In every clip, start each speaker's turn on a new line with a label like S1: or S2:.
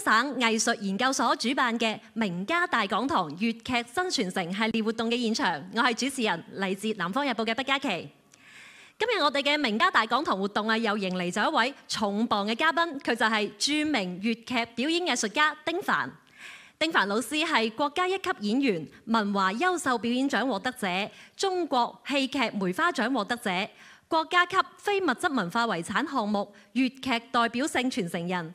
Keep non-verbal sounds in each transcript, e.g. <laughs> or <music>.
S1: 省艺术研究所主办嘅名家大讲堂粤剧新传承系列活动嘅现场，我系主持人，嚟自南方日报嘅毕嘉琪。今日我哋嘅名家大讲堂活动啊，又迎嚟咗一位重磅嘅嘉宾，佢就系著名粤剧表演艺术家丁凡。丁凡老师系国家一级演员、文华优秀表演奖获得者、中国戏剧梅花奖获得者、国家级非物质文化遗产项目粤剧代表性传承人。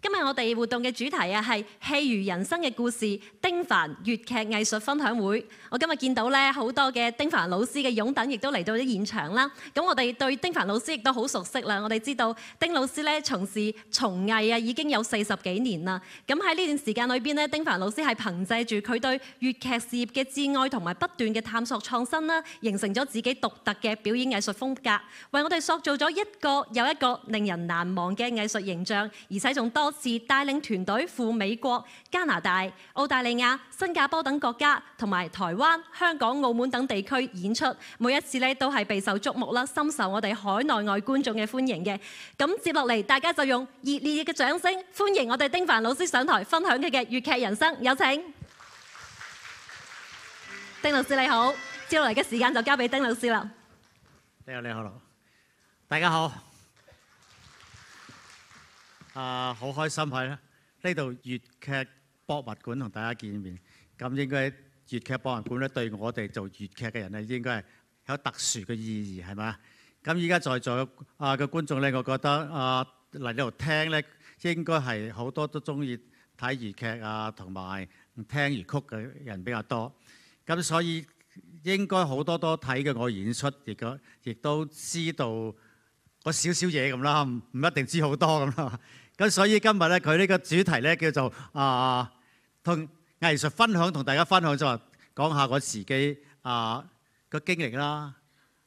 S1: 今日我哋活动嘅主题啊，系戏如人生嘅故事——丁凡粤剧艺术分享会。我今日见到咧好多嘅丁凡老师嘅拥趸，亦都嚟到咗现场啦。咁我哋对丁凡老师亦都好熟悉啦。我哋知道丁老师咧从事从艺啊已经有四十几年啦。咁喺呢段时间里边咧，丁凡老师系凭借住佢对粤剧事业嘅挚爱同埋不断嘅探索创新啦，形成咗自己独特嘅表演艺术风格，为我哋塑造咗一个又一个令人难忘嘅艺术形象，而且仲多。多次带领团队赴美国、加拿大、澳大利亚、新加坡等国家，同埋台湾、香港、澳门等地区演出，每一次咧都系备受瞩目啦，深受我哋海内外观众嘅欢迎嘅。咁接落嚟，大家就用热烈嘅掌声欢迎我哋丁凡老师上台分享佢嘅粤剧人生，有请丁老师你好，接落嚟嘅时间就交俾丁老师啦。
S2: 你好，你好，大家好。啊，好開心喺呢度粵劇博物館同大家見面。咁應該粵劇博物館咧對我哋做粵劇嘅人咧應該係有特殊嘅意義係嘛？咁依家在座嘅啊嘅觀眾咧，我覺得啊嚟呢度聽咧應該係好多都中意睇粵劇啊，同埋聽粵曲嘅人比較多。咁所以應該好多多睇嘅我演出，亦個亦都知道少少嘢咁啦，唔一定知好多咁啦。咁所以今日咧，佢呢個主題咧叫做啊，同藝術分享，同大家分享就講下我自己啊個經歷啦，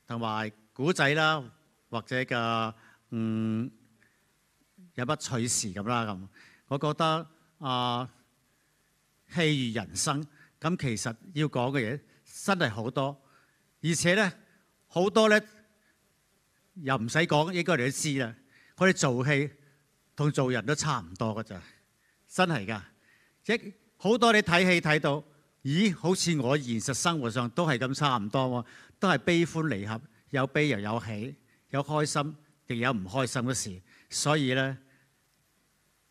S2: 同埋古仔啦，或者嘅嗯有乜趣事咁啦咁。我覺得啊，戲如人生，咁其實要講嘅嘢真係好多，而且咧好多咧又唔使講，應該你都知啦，我哋做戲。同做人都差唔多噶，咋真系噶即好多你睇戲睇到咦，好似我現實生活上都係咁差唔多，都係悲歡離合，有悲又有喜，有開心亦有唔開心嘅事。所以咧，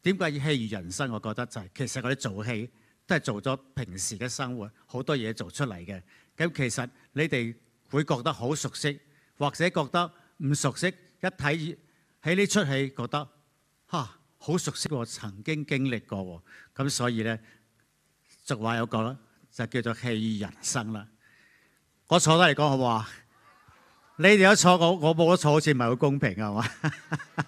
S2: 點解要戲如人生？我覺得就係其實我哋做戲都係做咗平時嘅生活好多嘢做出嚟嘅。咁其實你哋會覺得好熟悉，或者覺得唔熟悉，一睇喺呢出戲覺得。好熟悉喎，曾經經歷過喎，咁所以咧，俗話有個啦，就叫做戲人生啦。我坐低嚟講好唔好啊？你哋都坐，我我冇得坐，好似唔係好公平啊係嘛？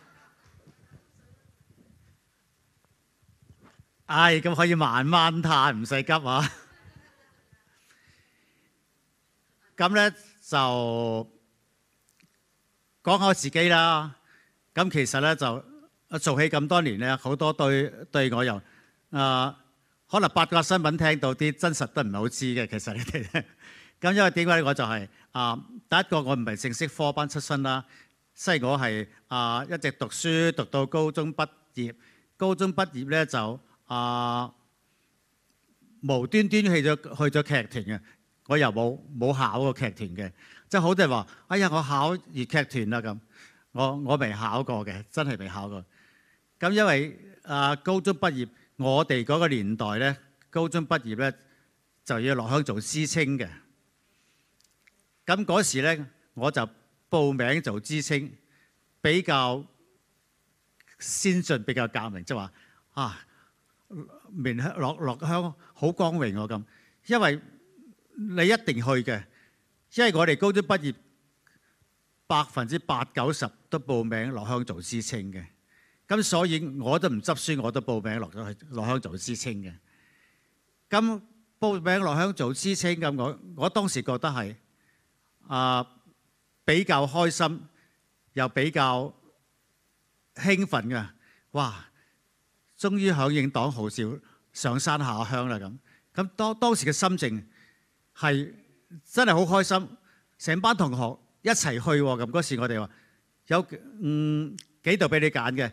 S2: <laughs> 唉，咁可以慢慢嘆，唔使急啊。咁咧就講下我自己啦。咁其實咧就做戲咁多年咧，好多對對我又啊，可能八卦新聞聽到啲真實都唔係好知嘅。其實你哋 <laughs> 咁因為點解咧？我就係啊，第一個我唔係正式科班出身啦。雖然我係啊，一直讀書讀到高中畢業，高中畢業咧就啊，無端端去咗去咗劇團嘅，我又冇冇考過劇團嘅。即係好多話，哎呀，我考粵劇團啦咁，我我未考過嘅，真係未考過。咁因為啊，高中畢業，我哋嗰個年代咧，高中畢業咧就要落鄉做知青嘅。咁嗰時咧，我就報名做知青，比較先進，比較革命，即係話啊，面落落鄉好光榮喎咁，因為你一定去嘅，因為我哋高中畢業百分之八九十都報名落鄉做知青嘅。咁所以我都唔執書，我都報名落咗去落鄉做知青嘅。咁報名落鄉做知青咁，我我當時覺得係啊比較開心又比較興奮嘅。哇！終於響應黨號召，上山下鄉啦咁。咁當當時嘅心情係真係好開心，成班同學一齊去喎。咁嗰時我哋話有嗯幾度俾你揀嘅。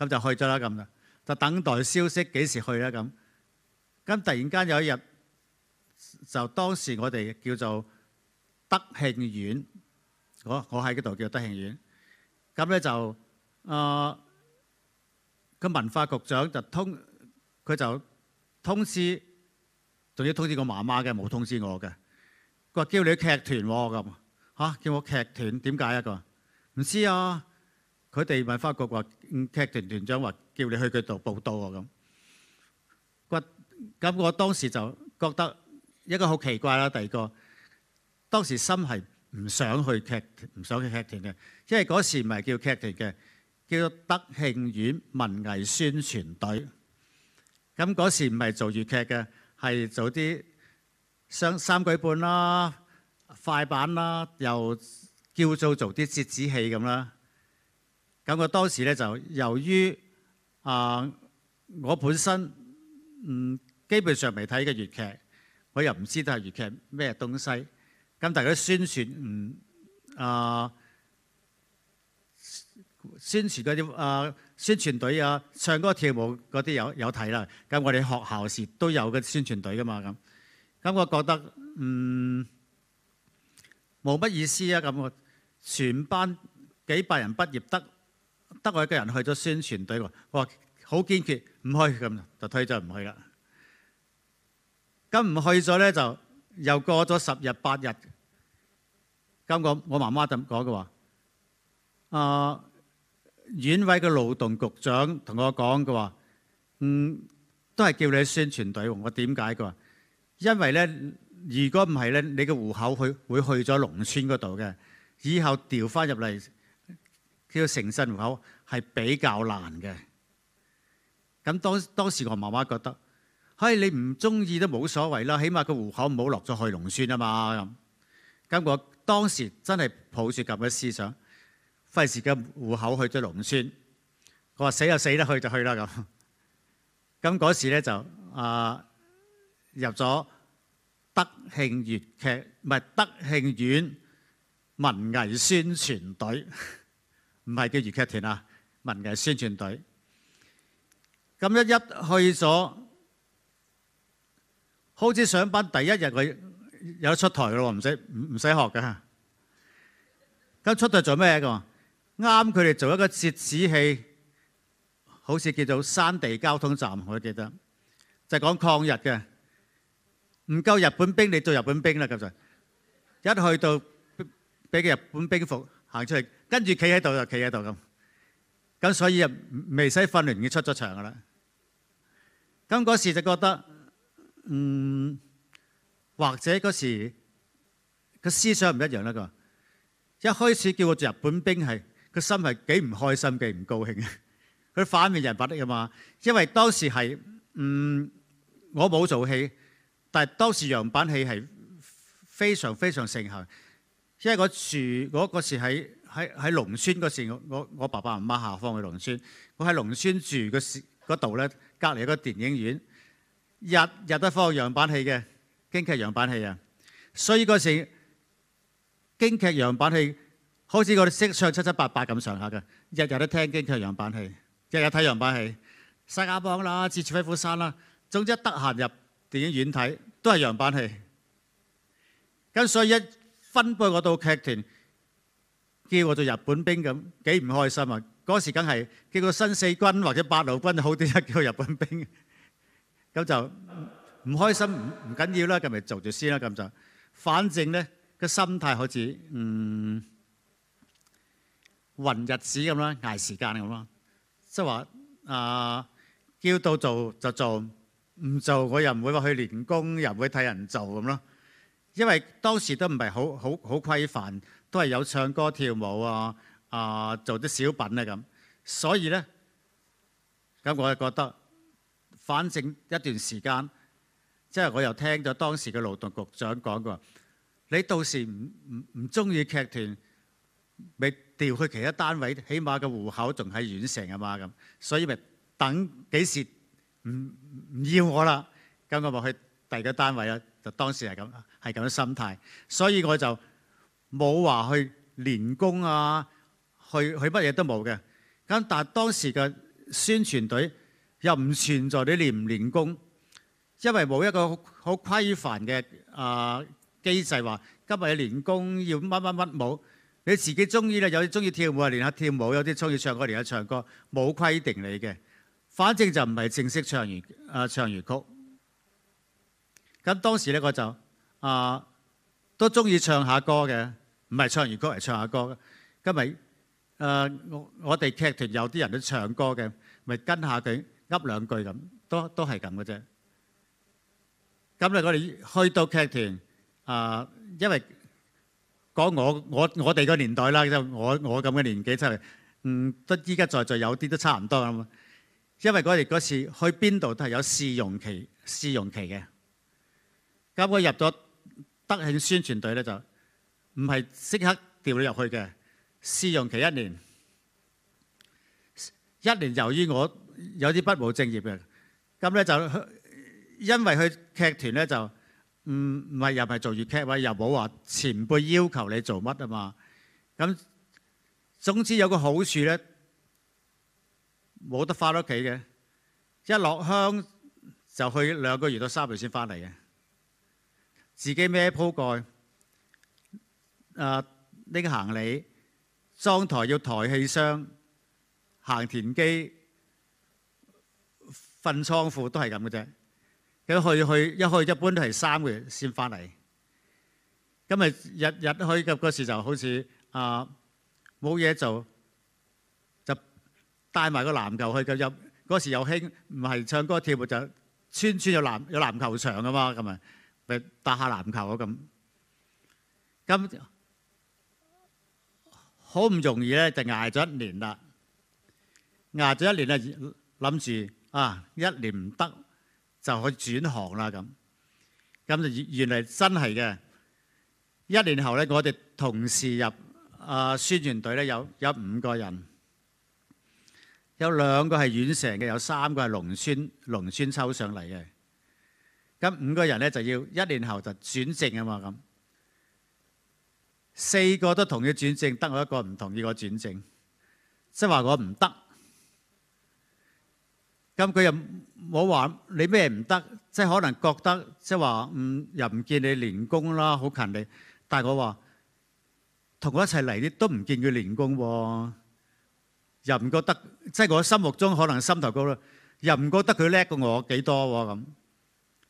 S2: 咁就去咗啦，咁就等待消息幾時去啦咁咁突然間有一日，就當時我哋叫做德慶院，我我喺嗰度叫德慶院。咁咧就啊，個文化局長就通，佢就通知，仲要通知個媽媽嘅，冇通知我嘅。佢話叫你劇團喎咁嚇，叫我劇團點解啊？佢話唔知啊。佢哋文化局話劇團團長話叫你去佢度報到喎咁，骨咁。我當時就覺得一個好奇怪啦，第二個當時心係唔想去劇團，唔想去劇團嘅，因為嗰時唔係叫劇團嘅，叫德慶院文藝宣傳隊。咁嗰時唔係做粵劇嘅，係做啲三三鬼半啦、快板啦，又叫做做啲折子戲咁啦。咁我當時咧就由於啊，我本身嗯基本上未睇嘅粵劇，我又唔知道粵劇咩東西。咁大家宣傳唔啊宣傳嗰啲啊宣傳隊啊，唱歌跳舞嗰啲有有睇啦。咁我哋學校時都有嘅宣傳隊噶嘛咁。咁我覺得嗯冇乜意思啊咁我全班幾百人畢業得。得我一個人去咗宣傳隊喎，我話好堅決唔去咁就推咗唔去啦。咁唔去咗咧，就又過咗十日八日。咁我我媽媽就講佢話：，啊，縣委嘅勞動局長同我講佢話，嗯，都係叫你宣傳隊。我點解？佢話因為咧，如果唔係咧，你嘅户口去會去咗農村嗰度嘅，以後調翻入嚟。佢個城信户口係比較難嘅。咁當當時我媽媽覺得，嘿，你唔中意都冇所謂啦，起碼個户口唔好落咗去農村啊嘛。咁咁我當時真係抱住咁嘅思想，費事嘅户口去咗農村。我話死就死啦，去就去啦咁。咁嗰時咧就啊入咗德慶粵劇唔係德慶院文藝宣傳隊。唔係叫粵劇團啊，文藝宣傳隊。咁一一去咗，好似上班第一日，佢有出台咯，唔使唔唔使學嘅。咁出台做咩嘅？啱佢哋做一個節子戲，好似叫做《山地交通站》，我記得就講抗日嘅，唔夠日本兵你做日本兵啦，咁就。一去到俾個日本兵服。行出嚟，跟住企喺度就企喺度咁，咁所以又未使訓練，經出咗場噶啦。咁嗰時就覺得，嗯，或者嗰時個思想唔一樣啦。個一開始叫我做日本兵係，個心係幾唔開心、幾唔高興。<laughs> 佢反面人物啊嘛，因為當時係嗯我冇做戲，但係當時洋品戲係非常非常盛行。因為我住嗰時喺喺喺農村嗰時，我我我爸爸媽媽下放去農村。我喺農村住嗰時嗰度咧，隔離個電影院，日日都放樣板戲嘅京劇樣板戲啊。所以嗰時京劇樣板戲好始，我哋識唱七七八八咁上下嘅，日日都聽京劇樣板戲，日日睇樣板戲，《西遊記》啦，《智取威虎山》啦，總之得閒入電影院睇都係樣板戲。咁所以一。分配我到劇團叫我做日本兵咁幾唔開心啊！嗰時梗係叫個新四軍或者八路軍好啲啦，叫日本兵咁就唔開心，唔唔緊要啦，咁咪做住先啦，咁就反正咧個心態好似嗯混日子咁啦，捱時間咁啦，即係話啊叫到做就做，唔做我又唔會話去連工，又唔會睇人做咁咯。因為當時都唔係好好好規範，都係有唱歌跳舞啊，啊做啲小品啊咁，所以咧，咁我就覺得，反正一段時間，即係我又聽咗當時嘅勞動局長講，過，你到時唔唔唔中意劇團，咪調去其他單位，起碼個户口仲喺縣城啊嘛咁。所以咪等幾時唔唔要我啦，咁我咪去。第二個單位咧，就當時係咁，係咁嘅心態，所以我就冇話去練功啊，去去乜嘢都冇嘅。咁但當時嘅宣傳隊又唔存在你練唔練功，因為冇一個好規範嘅啊機制話今日要練功要乜乜乜舞，你自己中意咧，有啲中意跳舞啊，練下跳舞；有啲中意唱歌，練下唱歌，冇規定你嘅。反正就唔係正式唱完啊唱完曲。咁當時咧，我就啊都中意唱下歌嘅，唔係唱完曲，係唱下歌。今日誒，我我哋劇團有啲人都唱歌嘅，咪跟下佢噏兩句咁，都都係咁嘅啫。咁咧，我哋去到劇團啊，因為講我我我哋個年代啦，即我我咁嘅年紀出嚟，嗯，都依家在在有啲都差唔多咁因為我哋嗰次去邊度都係有試用期，試用期嘅。咁佢入咗德庆宣传队咧，就唔係即刻調你入去嘅試用期一年。一年由於我有啲不務正業嘅，咁咧就因為佢劇團咧就唔唔係又唔係做粵劇位，又冇話前輩要求你做乜啊嘛。咁總之有個好處咧，冇得返屋企嘅，一落鄉就去兩個月到三月先返嚟嘅。自己孭鋪蓋，啊拎行李裝台要抬氣箱，行田機、瞓倉庫都係咁嘅啫。一去去一去一般都係三月先翻嚟，今日日日去嘅嗰時就好似啊冇嘢做，就帶埋個籃球去嘅入嗰時又興，唔係唱歌跳舞就村村有籃有篮球場啊嘛，咁啊～打下篮球啊咁，咁好唔容易咧，就挨咗一年啦。挨咗一年咧，谂住啊，一年唔得，就去转行啦咁。咁就原嚟真系嘅，一年后咧，我哋同事入啊宣传队咧，有有五个人，有两个系县城嘅，有三个系农村，农村抽上嚟嘅。咁五個人咧就要一年後就轉正啊嘛咁，四個都同意轉正，得我一個唔同意我轉正，即係話我唔得。咁佢又冇話你咩唔得，即係可能覺得即係話又唔見你練功啦，好勤力。但係我話同我一齊嚟啲都唔見佢練功喎，又唔覺得即係我心目中可能心頭高啦，又唔覺得佢叻過我幾多咁。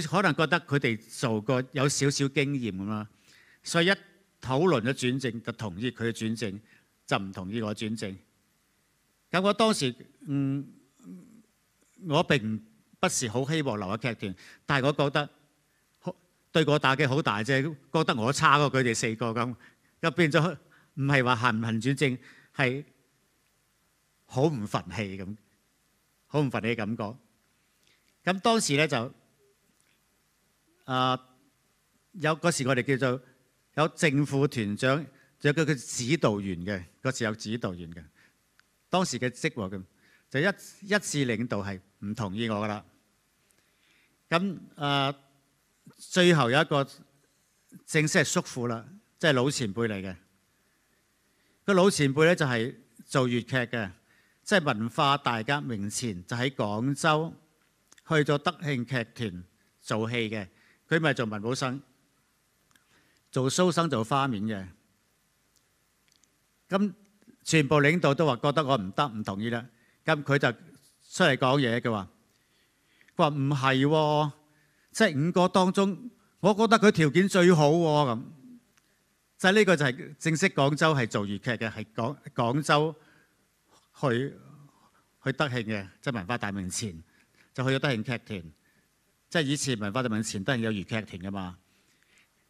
S2: 佢可能覺得佢哋做過有少少經驗咁啦，所以一討論咗轉正就同意佢嘅轉正，就唔同意我轉正。咁我當時嗯，我並不是好希望留喺劇團，但係我覺得對我打擊好大啫，覺得我差過佢哋四個咁，又變咗唔係話行唔行轉正，係好唔憤氣咁，好唔憤氣嘅感覺。咁當時咧就。啊！有嗰時我哋叫做有政府團長，有叫叫指導員嘅。嗰時有指導員嘅，當時嘅職務嘅就一一次領導係唔同意我噶啦。咁啊，最後有一個正式係叔父啦，即係老前輩嚟嘅。個老前輩咧就係做粵劇嘅，即係文化大革命前就喺廣州去咗德慶劇團做戲嘅。佢咪做文保生，做苏生做花面嘅。咁全部领导都话觉得我唔得，唔同意啦。咁佢就出嚟讲嘢，佢话佢话唔系，即系五个当中，我觉得佢条件最好咁。就系呢个就系正式广州系做粤剧嘅，系广广州去去德庆嘅，即系文化大明前就去咗德庆剧团。即係以前文化大革命前都係有粵劇團噶嘛，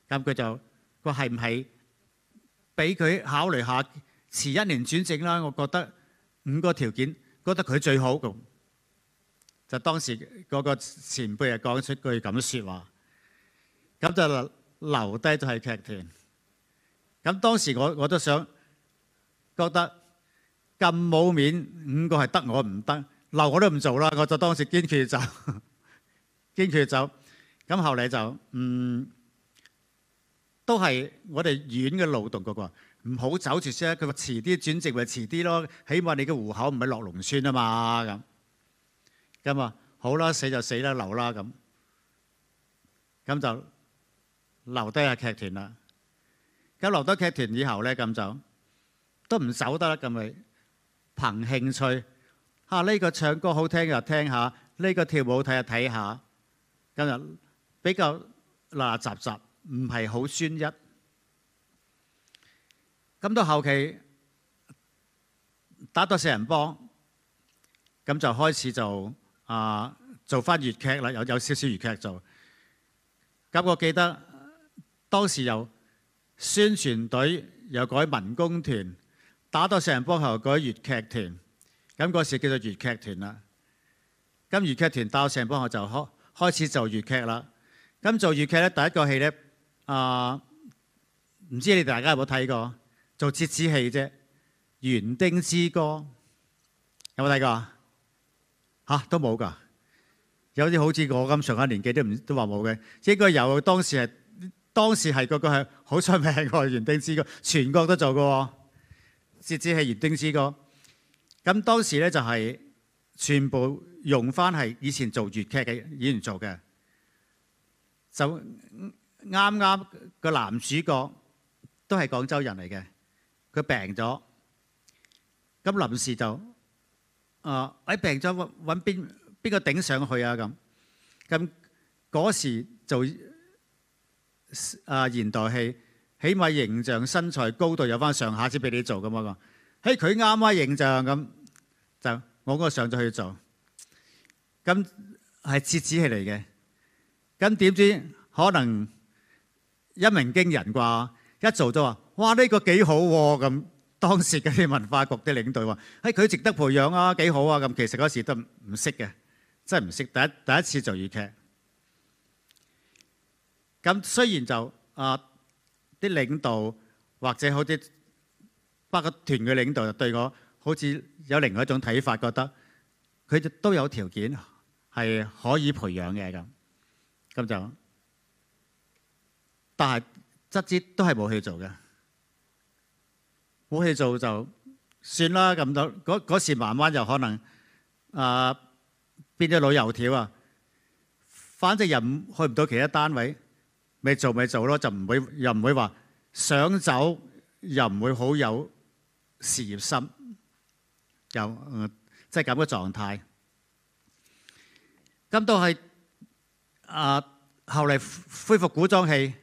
S2: 咁佢就佢係唔係俾佢考慮下遲一年轉正啦？我覺得五個條件覺得佢最好，就當時嗰個前輩又講出句咁説話，咁就留低就係劇團。咁當時我我都想覺得咁冇面，五個係得我唔得留我都唔做啦。我就當時堅決就。跟住就咁，後嚟就嗯都係我哋遠嘅勞動嗰個唔好走住先啦。佢話遲啲轉職咪遲啲咯，起碼你嘅户口唔係落農村啊嘛咁咁啊，好啦，死就死啦，留啦咁咁就留低下劇團啦。咁留低劇團以後咧，咁就都唔走得啦。咁咪憑興趣嚇呢個唱歌好聽就聽下，呢個跳舞睇下睇下。今日比較垃嗱雜雜，唔係好專一。咁到後期打到四人幫，咁就開始就啊做翻粵劇啦。有有少少粵劇做。咁我記得當時有宣傳隊又改民工團，打到四人幫後又改粵劇團。咁嗰時叫做粵劇團啦。咁粵劇團打到四人幫後就可。開始做粵劇啦，咁做粵劇咧，第一個戲咧，啊，唔知你哋大家有冇睇過？做折子戲啫，《園丁之歌》，有冇睇過？嚇，都冇㗎。有啲好似我咁上下年紀都唔都話冇嘅，應該有。當時係當時係嗰個係好出名個《園丁之歌》，全國都做過喎。折子戲《園丁之歌》，咁當時咧就係全部。用翻係以前做粵劇嘅演員做嘅，就啱啱個男主角都係廣州人嚟嘅。佢病咗，咁臨時就啊，喺病咗揾邊邊個頂上去啊？咁咁嗰時做啊現代戲，起碼形象身材高度有翻上下先俾你做咁啊個。嘿，佢啱啱形象咁，就我嗰個上咗去做。咁係設置起嚟嘅，咁點知可能一鳴驚人啩？一做都話：，哇呢個幾好喎！咁當時嗰啲文化局啲領導話：，嘿佢值得培養啊，幾好啊！咁其實嗰時都唔識嘅，真係唔識。第一第一次做粵劇，咁雖然就啊啲領導或者好啲北個團嘅領導就對我好似有另外一種睇法，覺得佢都有條件。係可以培養嘅咁，咁就，但係質之都係冇去做嘅，冇去做就算啦。咁就嗰嗰時慢慢又可能啊，邊啲老油條啊，反正又唔去唔到其他單位，咪做咪做咯，就唔會又唔會話想走，又唔會好有事業心，有即係咁嘅狀態。咁到係啊後嚟恢復古裝戲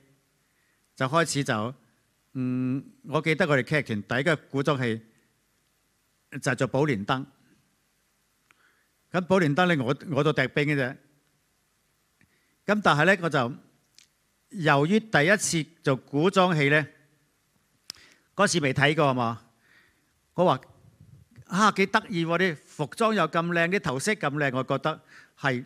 S2: 就開始就嗯，我記得我哋劇團第一個古裝戲就做《寶蓮燈》。咁《寶蓮燈》咧，我我做疊兵嘅啫。咁但係咧，我就由於第一次做古裝戲咧，嗰時未睇過嘛。我話嚇幾得意喎！啲服裝又咁靚，啲頭飾咁靚，我覺得係。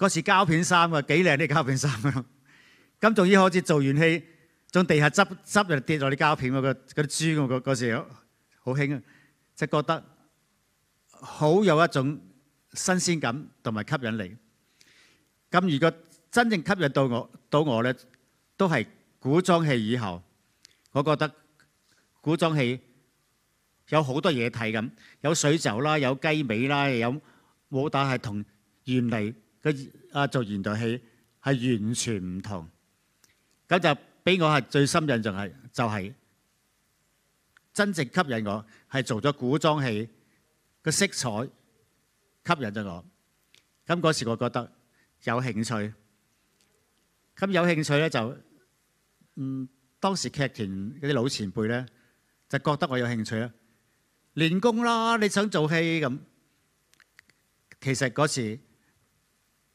S2: 嗰時膠片衫啊，幾靚啲膠片衫啊！<laughs> 咁仲要開始做完戲，仲地下執執入跌落啲膠片喎，個嗰啲珠喎，嗰嗰時好興啊，即係覺得好有一種新鮮感同埋吸引力。咁如果真正吸引到我到我咧，都係古裝戲以後，我覺得古裝戲有好多嘢睇咁，有水袖啦，有雞尾啦，有武打係同原嚟。佢啊做現代戲係完全唔同，咁就俾我係最深印象係就係真正吸引我係做咗古裝戲個色彩吸引咗我。咁嗰時我覺得有興趣，咁有興趣咧就嗯當時劇團嗰啲老前輩咧就覺得我有興趣啦，練功啦，你想做戲咁，其實嗰時。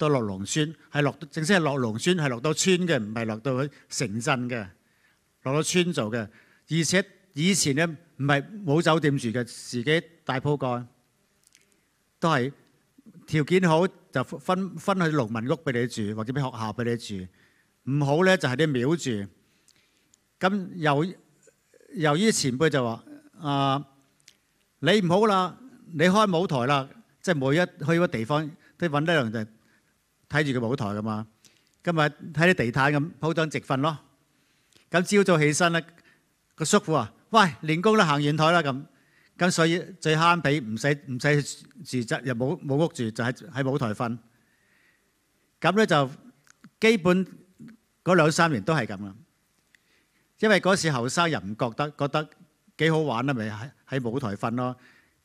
S2: 到落農村系落，正式係落農村係落到村嘅，唔係落到去城鎮嘅。落到村做嘅，而且以前咧唔係冇酒店住嘅，自己大鋪蓋都係條件好就分分去農民屋俾你住，或者俾學校俾你住。唔好咧就係啲廟住。咁由於由于前輩就話啊，你唔好啦，你開舞台啦，即係每一去一個地方都揾得人就。睇住個舞台噶嘛，今日睇啲地毯咁鋪張直瞓咯。咁朝早起身咧，個叔父話：，喂，連功啦，行完台啦。咁，咁所以最慳俾唔使唔使住宅又冇冇屋住，就喺喺舞台瞓。咁咧就基本嗰兩三年都係咁啦。因為嗰時後生又唔覺得覺得幾好玩啦，咪喺喺舞台瞓咯。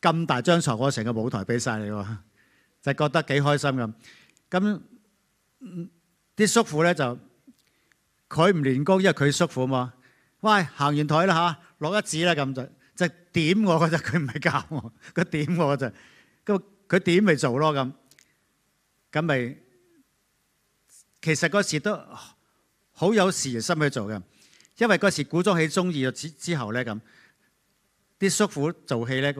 S2: 咁大張床，我成個舞台俾晒你喎，就覺得幾開心咁。咁啲叔父咧就佢唔练功，因为佢叔父嘛。喂，行完台啦吓，落一指啦咁就就点我嘅啫。佢唔系教我，<laughs> 佢点我嘅就咁佢点咪做咯咁咁咪其实嗰时都好有事业心去做嘅，因为嗰时古装戏中意咗之之后咧咁啲叔父做戏咧，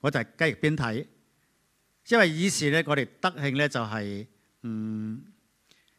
S2: 我就系鸡翼边睇，因为以前咧我哋德庆咧就系嗯。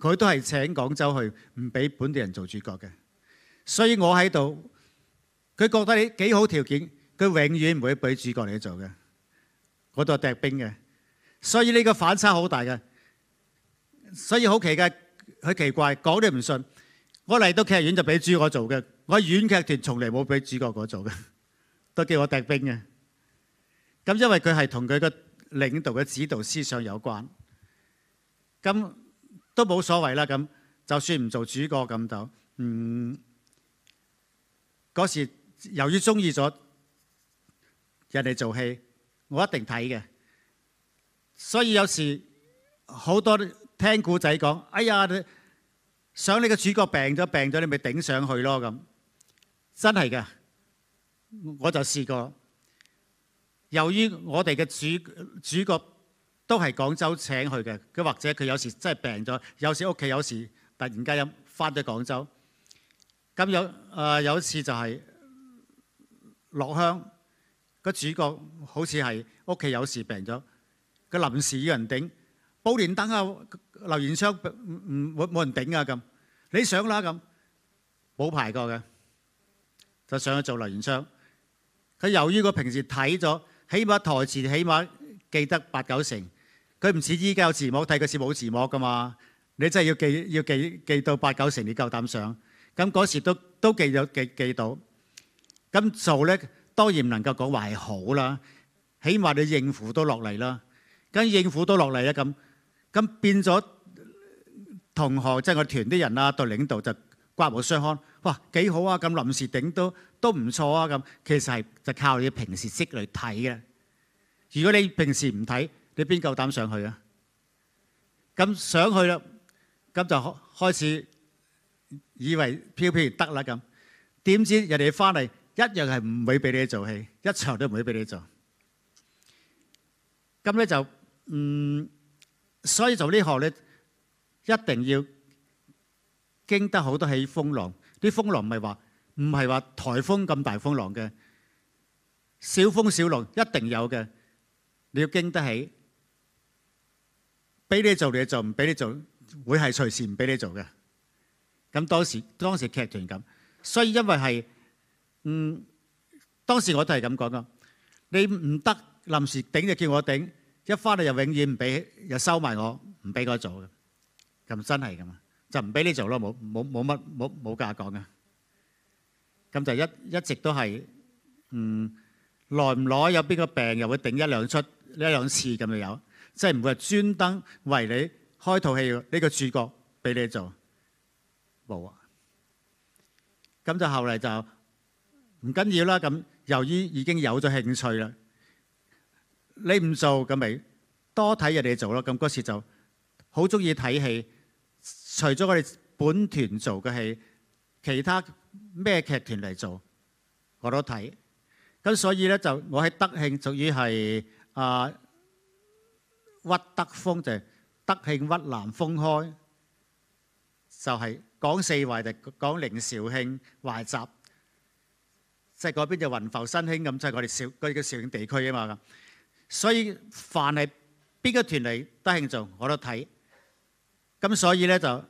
S2: 佢都係請廣州去，唔俾本地人做主角嘅。所以我喺度，佢覺得你幾好條件，佢永遠唔會俾主角嚟做嘅。嗰度係踢兵嘅，所以呢個反差好大嘅。所以好奇怪，佢奇怪講你唔信。我嚟到劇院就俾主角做嘅，我院劇團從嚟冇俾主角我做嘅，<laughs> 都叫我踢兵嘅。咁因為佢係同佢嘅領導嘅指導思想有關。咁。都冇所謂啦，咁就算唔做主角咁就嗯嗰時，由於中意咗人哋做戲，我一定睇嘅。所以有時好多聽古仔講，哎呀想你嘅主角病咗病咗，你咪頂上去咯咁。真係嘅，我就試過。由於我哋嘅主主角。都係廣州請去嘅，佢或者佢有時真係病咗，有時屋企有時突然間咁翻咗廣州，咁有誒有次就係《落鄉，個主角，好似係屋企有事病咗，個臨時要人頂，報連登啊，留言箱唔冇冇人頂啊咁，你上啦咁，冇排過嘅，就上去做留言箱。佢由於佢平時睇咗，起碼台詞起碼記得八九成。佢唔似依家有字幕，睇佢似冇字幕噶嘛？你真係要記，要記記到八九成，你夠膽上咁嗰時都都記咗記記到咁做咧，當然唔能夠講話係好啦，起碼你應付都落嚟啦。咁應付都落嚟咧，咁咁變咗同學即係我團啲人啊，對領導就刮目相看，哇幾好啊！咁臨時頂都都唔錯啊！咁其實係就靠你平時識嚟睇嘅。如果你平時唔睇，你邊夠膽上去啊？咁上去啦，咁就開始以為飘飘得啦咁。點知人哋翻嚟一樣係唔會俾你做戲，一场都唔會俾你做。咁咧就嗯，所以做呢行咧一定要經得好多起風浪。啲風浪唔系話唔係話颱風咁大風浪嘅，小風小浪一定有嘅，你要經得起。俾你做你就唔俾你做，会系随时唔俾你做嘅。咁当时当时剧团咁，所以因为系，嗯，当时我都系咁讲噶，你唔得临时顶就叫我顶，一翻嚟又永远唔俾，又收埋我，唔俾我做嘅。咁真系咁啊，就唔俾你做咯，冇冇冇乜冇冇价讲嘅。咁就一一直都系，嗯，耐唔耐有边个病又会顶一两出一两次咁就有。即係唔會专專登為你開套戲，呢個主角俾你做冇啊。咁就後嚟就唔緊要啦。咁由於已經有咗興趣啦，你唔做咁咪多睇人哋做咯。咁嗰時就好中意睇戲，除咗我哋本團做嘅戲，其他咩劇團嚟做我都睇。咁所以咧就我喺德庆屬於係啊。屈德豐就德慶屈南豐開，就係講四圍就講寧肇慶懷集，即係嗰邊就雲浮新興咁，即係我哋肇嗰啲肇慶地區啊嘛。所以凡係邊個團嚟德慶做我都睇，咁所以咧就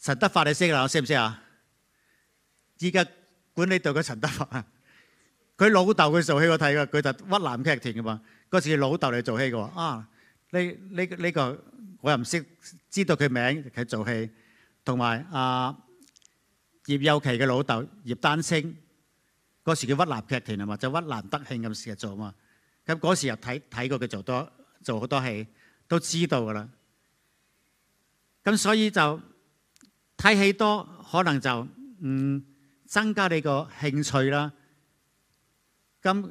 S2: 陳德發你識我識唔識啊？依家管理隊嘅陳德發，佢老豆佢做戲我睇嘅，佢就屈南劇團嘅嘛。嗰時老豆嚟做戲嘅喎，啊呢呢呢個我又唔識知道佢名，佢做戲同埋啊葉幼琪嘅老豆葉丹青，嗰時叫屈南劇團啊嘛，就屈南德興咁成做啊嘛，咁嗰時又睇睇過佢做多做好多戲，都知道噶啦。咁所以就睇戲多，可能就嗯增加你個興趣啦。咁。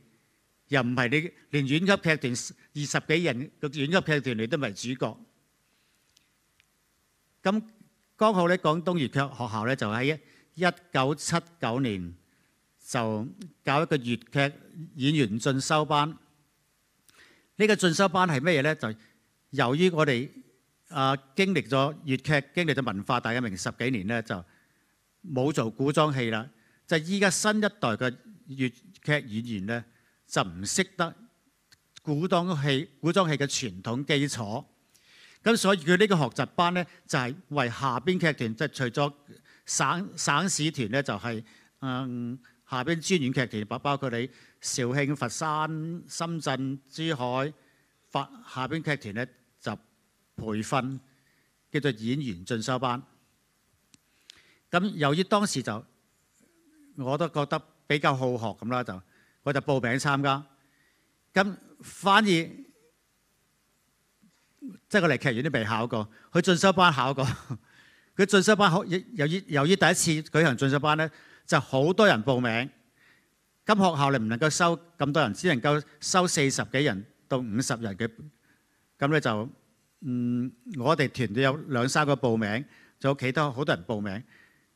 S2: 又唔係你連級劇團二十幾人個級劇團你都唔係主角。咁剛好咧，廣東粵劇學校咧就喺一九七九年就搞一個粵劇演員進修班。呢個進修班係咩咧？就由於我哋啊經歷咗粵劇經歷咗文化大革命十幾年咧，就冇做古裝戲啦。就係依家新一代嘅粵劇演員咧。就唔識得古裝戲，古裝戲嘅傳統基礎。咁所以佢呢個學習班咧，就係為下邊劇團，即係除咗省省市團咧，就係嗯下邊專院劇團包包括你肇慶、佛山、深圳、珠海，下邊劇團咧就培訓叫做演員進修班。咁由於當時就我都覺得比較好學咁啦，就。我就報名參加，咁反而即係個嚟劇院都未考過，去進修班考過。<laughs> 佢進修班好，由於由於第一次舉行進修班咧，就好多人報名。咁學校你唔能夠收咁多人，只能夠收四十幾人到五十人嘅。咁咧就嗯，我哋團隊有兩三個報名，就屋企都好多人報名。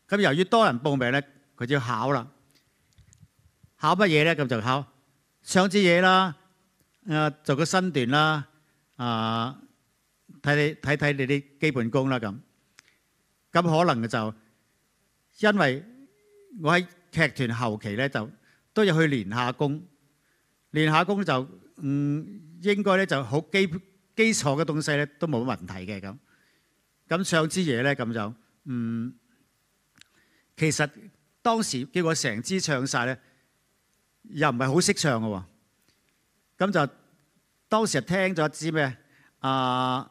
S2: 咁由於多人報名咧，佢就要考啦。考乜嘢咧？咁就考唱支嘢啦，啊，做个身段啦，啊，睇睇睇睇你啲基本功啦咁。咁可能就因為我喺劇團後期咧，就都要去練下功，練下功就嗯應該咧就好基基礎嘅東西咧都冇問題嘅咁。咁唱支嘢咧咁就嗯，其實當時叫我成支唱晒咧。又唔係好識唱嘅喎，咁就當時聽咗一支咩啊？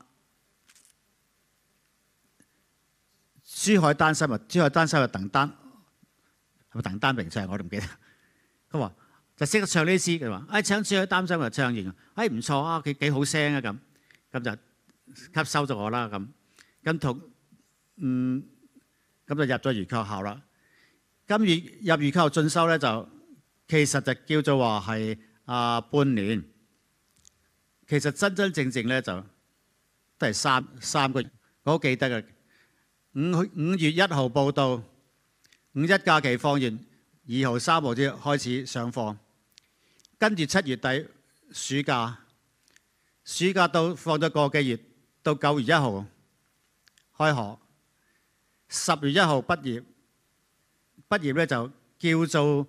S2: 珠海丹心啊，珠海丹心啊，鄧丹係咪鄧丹名唱？我都唔記得佢話就識唱呢支嘅話：，哎，請珠海丹心啊唱完，哎唔錯啊，幾幾好聲啊咁。咁就吸收咗我啦咁。咁同嗯咁就入咗粵劇校啦。咁入入粵劇校進修咧就。其實就叫做話係啊，半年。其實真真正正咧，就都係三三個。我好記得嘅五五月一號報到，五一假期放完，二號三號先開始上課。跟住七月底暑假，暑假到放咗個幾月，到九月一號開學，十月一號畢業，畢業咧就叫做。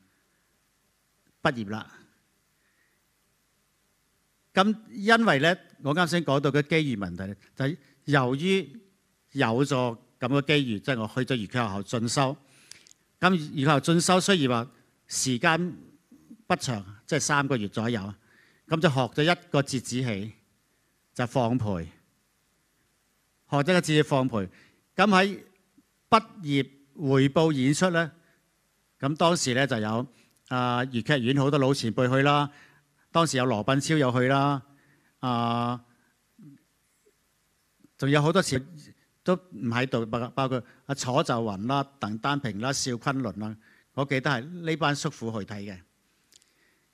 S2: 畢業啦！咁因為咧，我啱先講到嘅機遇問題咧，就係由於有咗咁嘅機遇，即係我去咗預劇學校進修。咁預劇學校進修雖然話時間不長，即係三個月左右，咁就學咗一個節子起就放培。學咗個節子放培，咁喺畢業匯報演出咧，咁當時咧就有。啊！粵劇院好多老前輩去啦，當時有羅賓超有去啦，啊，仲有好多前都唔喺度，包包括阿楚就雲啦、鄧丹平啦、邵坤倫啦，我記得係呢班叔父去睇嘅。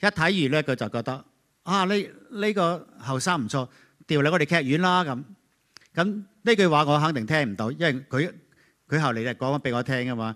S2: 一睇完咧，佢就覺得啊，呢呢個後生唔錯，調嚟我哋劇院啦咁。咁呢句話我肯定聽唔到，因為佢佢後嚟就講俾我聽啊嘛。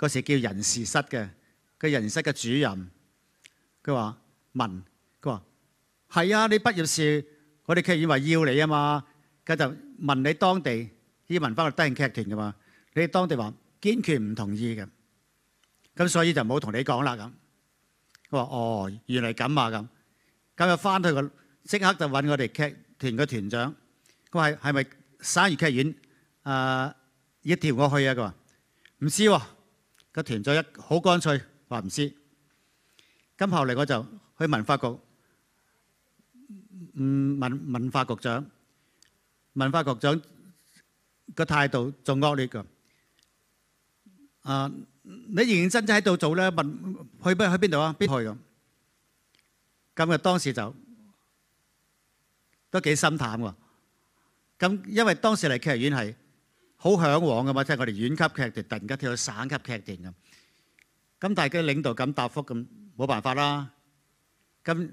S2: 嗰時叫人事室嘅佢人事室嘅主任，佢話問佢話係啊，你畢業時我哋劇院話要你啊嘛。佢就問你當地啲文去低人劇團嘅嘛，你當地話堅決唔同意嘅，咁所以就冇同你講啦。咁佢話哦，原嚟咁啊咁，咁就翻去個即刻就揾我哋劇團嘅團長。佢話係咪生意劇院呃、要調我去啊？佢話唔知喎。個團咗一好乾脆話唔知，咁後嚟我就去文化局，問文化局長，文化局長個態度仲惡劣噶，啊你認真真喺度做咧，問去不？去邊度啊？邊去咁？咁啊，當時就都幾心淡喎，咁因為當時嚟劇院係。好向往噶嘛？即係我哋縣級劇團突然間跳到省級劇團咁，咁但係啲領導咁答覆咁，冇辦法啦。咁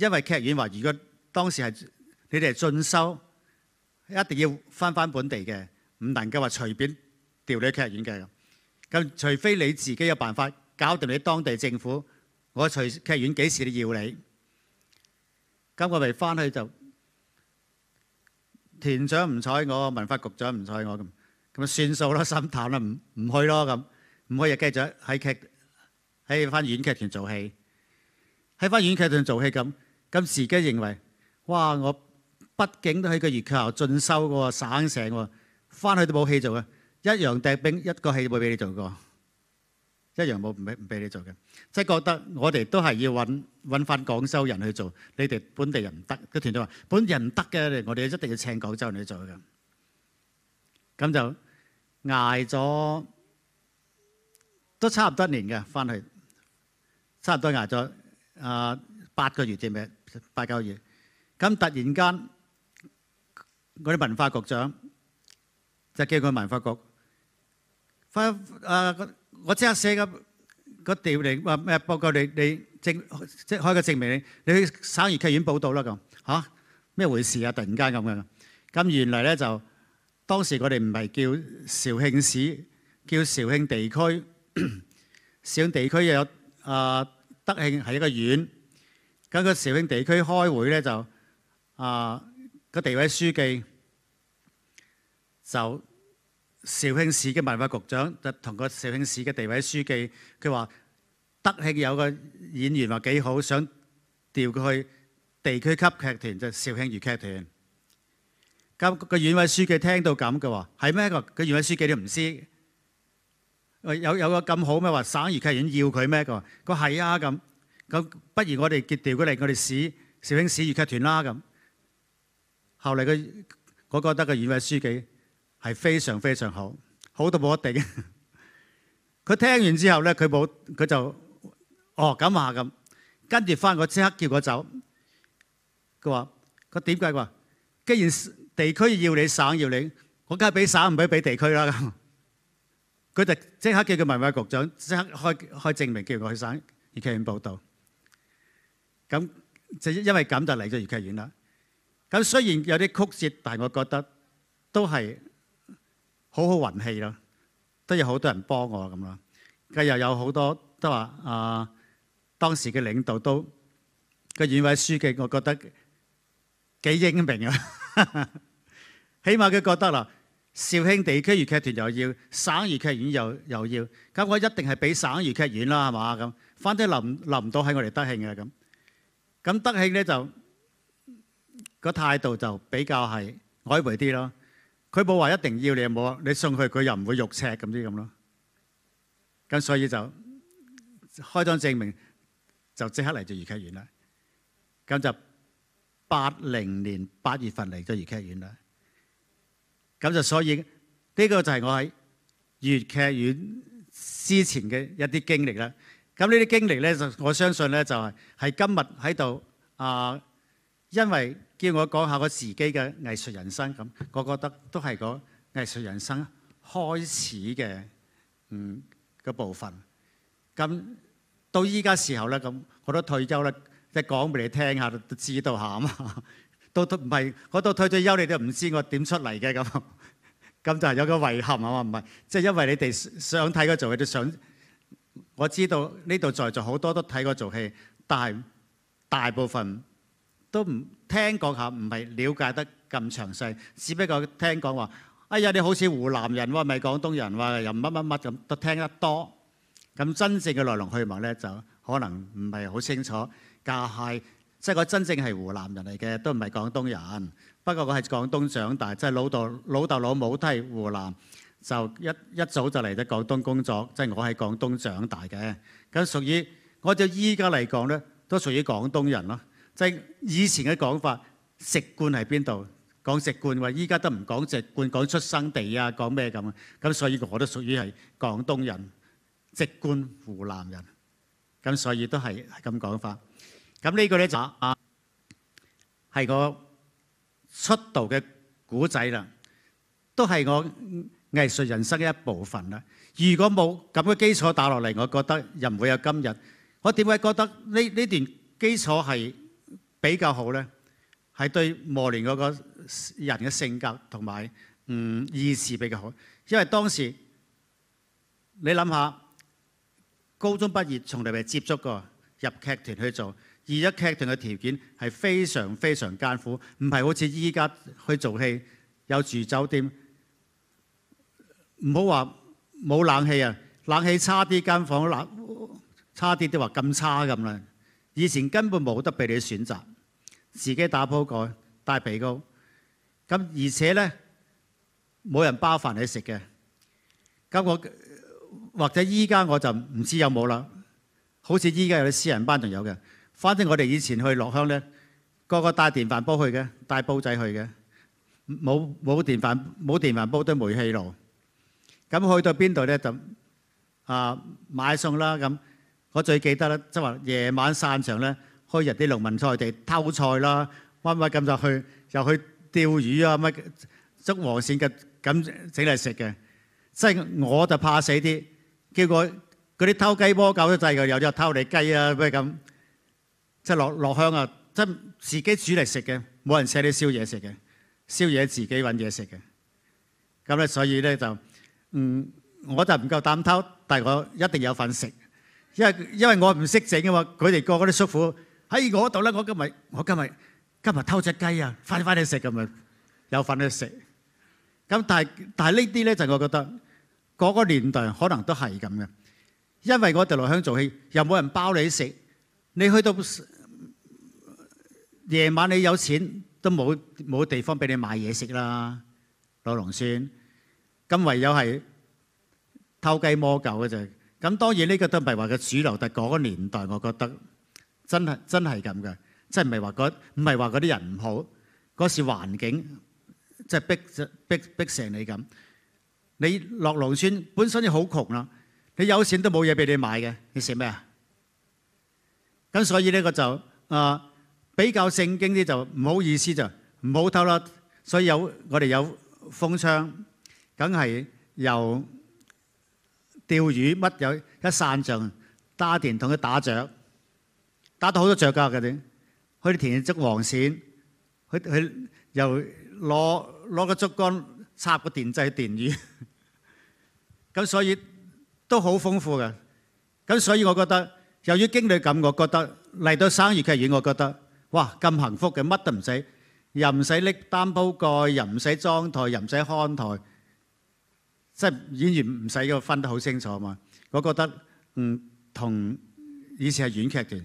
S2: 因為劇院話，如果當時係你哋係進修，一定要翻返本地嘅，唔能夠話隨便調你劇院嘅。咁除非你自己有辦法搞掂你當地政府，我隨劇院幾時要你，咁我咪翻去就。團長唔睬我，文化局長唔睬我咁，咁啊算數啦，心淡啦，唔唔去咯咁，唔去又繼續喺劇喺翻粵劇團做戲，喺翻演劇團做戲咁，咁自己認為哇，我畢竟都喺個粵劇校進修嘅喎，省城喎，翻去都冇戲做嘅，一樣掟冰一個戲都冇俾你做過。一樣冇唔俾唔俾你做嘅，即係覺得我哋都係要揾揾翻廣州人去做，你哋本地人唔得。個團隊話本地人唔得嘅，我哋一定要請廣州人去做嘅。咁就挨咗都差唔多年嘅，翻去差唔多挨咗啊八個月至咩八九個月。咁突然間，嗰啲文化局長就叫佢文化局翻啊我即刻寫個個調嚟話咩？報告你，你證即開個證明你，你去省粵劇院報道啦咁嚇咩回事啊？突然間咁樣咁原來咧就當時我哋唔係叫肇慶市，叫肇慶地區。<coughs> 肇慶地區又有啊德慶係一個縣，咁個肇慶地區開會咧就啊個地委書記就。肇慶市嘅文化局長就同個肇慶市嘅地委書記，佢話德慶有個演員話幾好，想調佢去地區級劇團，就肇慶粵劇團。咁個縣委書記聽到咁嘅話，係咩個？個縣委書記都唔知，有有個咁好咩？話省粵劇院要佢咩佢話係啊咁，咁不如我哋調調佢嚟我哋市肇慶市粵劇團啦咁。後嚟佢嗰個得個縣委書記。係非常非常好，好到冇得頂。<laughs> 佢聽完之後咧，佢冇佢就哦咁話咁，跟住翻我即刻叫佢走。佢話：佢點解話？既然地區要你省要你，我梗係俾省唔俾俾地區啦。<laughs> 佢就即刻叫佢文委局長即刻開開證明，叫佢去省粵劇院報道。咁就因為咁就嚟咗粵劇院啦。咁雖然有啲曲折，但係我覺得都係。好好運氣咯，都有好多人幫我咁咯。佢又有好多都話啊，當時嘅領導都個院委書記，我覺得幾英明啊。<laughs> 起碼佢覺得啦，肇慶地區粵劇團又要省粵劇院又又要，咁我一定係俾省粵劇院啦，係嘛咁。反正留留唔到喺我哋德慶嘅咁。咁德慶咧就個態度就比較係海昧啲咯。佢冇話一定要你冇，你送佢佢又唔會肉赤咁啲咁咯。咁所以就開張證明，就即刻嚟咗粵劇院啦。咁就八零年八月份嚟咗粵劇院啦。咁就所以呢個就係我喺粵劇院之前嘅一啲經歷啦。咁呢啲經歷咧就我相信咧就係喺今日喺度啊。因為叫我講下我自己嘅藝術人生咁，我覺得都係個藝術人生開始嘅嗯嘅部分。咁到依家時候咧咁，我都退休啦，一講俾你聽下都知道下啊嘛。<laughs> 都唔係，我都退咗休，你都唔知我點出嚟嘅咁，<laughs> 咁就係有個遺憾啊嘛，唔係即係因為你哋想睇個做戲，想我知道呢度在座好多都睇過做戲，但係大部分。都唔聽講下，唔係了解得咁詳細。只不過聽講話，哎呀你好似湖南人喎，唔廣東人喎，又乜乜乜咁都聽得多。咁真正嘅來龍去脈咧，就可能唔係好清楚。但係即係佢真正係湖南人嚟嘅，都唔係廣東人。不過我係廣東長大，即係老豆老豆老母都係湖南，就一一早就嚟咗廣東工作，即係我喺廣東長大嘅。咁屬於我就依家嚟講咧，都屬於廣東人咯。即係以前嘅講法，籍貫喺邊度講籍貫話，依家都唔講籍貫，講出生地啊，講咩咁咁。所以我都屬於係廣東人籍貫湖南人咁，所以都係咁講法。咁呢個咧就係我出道嘅古仔啦，都係我藝術人生一部分啦。如果冇咁嘅基礎打落嚟，我覺得又唔會有今日。我點解覺得呢呢段基礎係？比较好咧，系对磨练嗰个人嘅性格同埋嗯意识比较好。因为当时你谂下，高中毕业从嚟未接触过入剧团去做，而一剧团嘅条件系非常非常艰苦，唔系好似依家去做戏有住酒店，唔好话冇冷气啊，冷气差啲间房冷，差啲都话咁差咁啦。以前根本冇得俾你选择。自己打鋪蓋，帶被高，咁而且咧，冇人包飯你食嘅。咁我或者依家我就唔知有冇啦。好似依家有啲私人班仲有嘅。反正我哋以前去落鄉咧，個個帶電飯煲去嘅，帶煲仔去嘅。冇冇電飯冇电饭煲都煤气爐。咁去到邊度咧就啊買餸啦咁。我最記得咧，即係話夜晚散場咧。開日啲農民菜地偷菜啦，乜乜咁就去又去釣魚啊，乜捉黃鱔嘅咁整嚟食嘅。即係我就怕死啲，結果嗰啲偷雞窩搞都制嘅，有啲又偷你雞啊，咩咁。即係落落鄉啊，即係自己煮嚟食嘅，冇人請你燒嘢食嘅，宵夜自己揾嘢食嘅。咁咧，所以咧就嗯我就唔夠膽偷，但係我一定有份食，因為因為我唔識整啊嘛，佢哋個嗰啲叔父。喺我度咧，我今日我今日今日偷只雞啊，快啲快啲食咁咪有份去食。咁但係但係呢啲咧就我覺得嗰個年代可能都係咁嘅，因為我哋落鄉做戲又冇人包你食，你去到夜晚你有錢都冇冇地方俾你買嘢食啦，老農村。咁唯有係偷雞摸狗嘅啫。咁當然呢個都唔係話嘅主流，但係嗰個年代我覺得。真係真係咁嘅，即係唔係話嗰唔係話嗰啲人唔好，嗰時環境即係逼逼逼成你咁。你落農村本身就好窮啦，你有錢都冇嘢俾你買嘅，你食咩啊？咁所以呢個就啊比較聖經啲就唔好意思就唔好偷啦。所以有我哋有風窗，梗係由釣魚乜有，一散就打田同佢打仗。打到好多雀㗎嘅，啲，去啲田嘢捉黃鱔，佢佢又攞攞個竹竿插個電掣電魚，<laughs> 咁所以都好豐富嘅。咁所以我覺得，由於經历咁，我覺得嚟到商業劇院，我覺得哇咁幸福嘅，乜都唔使，又唔使拎担煲蓋，又唔使裝台，又唔使看台，即系演員唔使個分得好清楚嘛。我覺得嗯同以前係院劇嘅。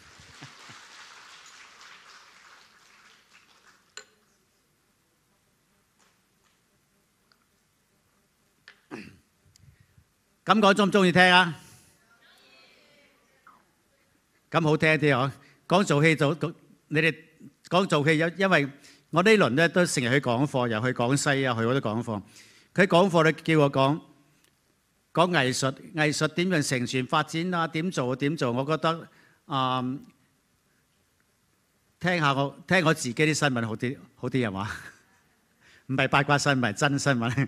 S2: 咁講中唔中意聽啊？咁好聽啲呵！講做戲做，你哋講做戲有，因為我呢輪咧都成日去講課，又去廣西啊，去嗰多講課。佢講課咧叫我講講藝術，藝術點樣成全發展啊？點做點做？我覺得嗯，聽下我聽我自己啲新聞好啲好啲係嘛？唔係八卦新聞，係真新聞。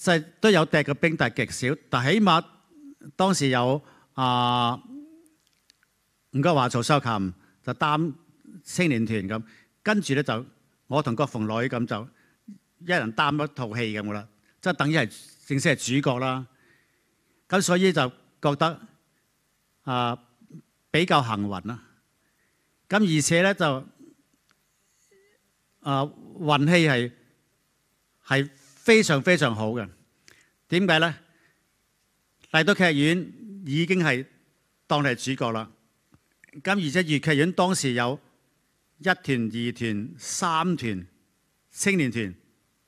S2: 實都有掟嘅兵，但係極少。但起碼當時有啊吳家華、曹秀琴就擔青年團咁，跟住咧就我同郭逢女咁就一人擔一套戲咁啦，即係等於係正式係主角啦。咁所以就覺得啊比較幸運啦。咁而且咧就啊運氣係係。非常非常好嘅，點解呢？嚟到劇院已經係當係主角啦。咁而且粵劇院當時有一團、二團、三團、青年團，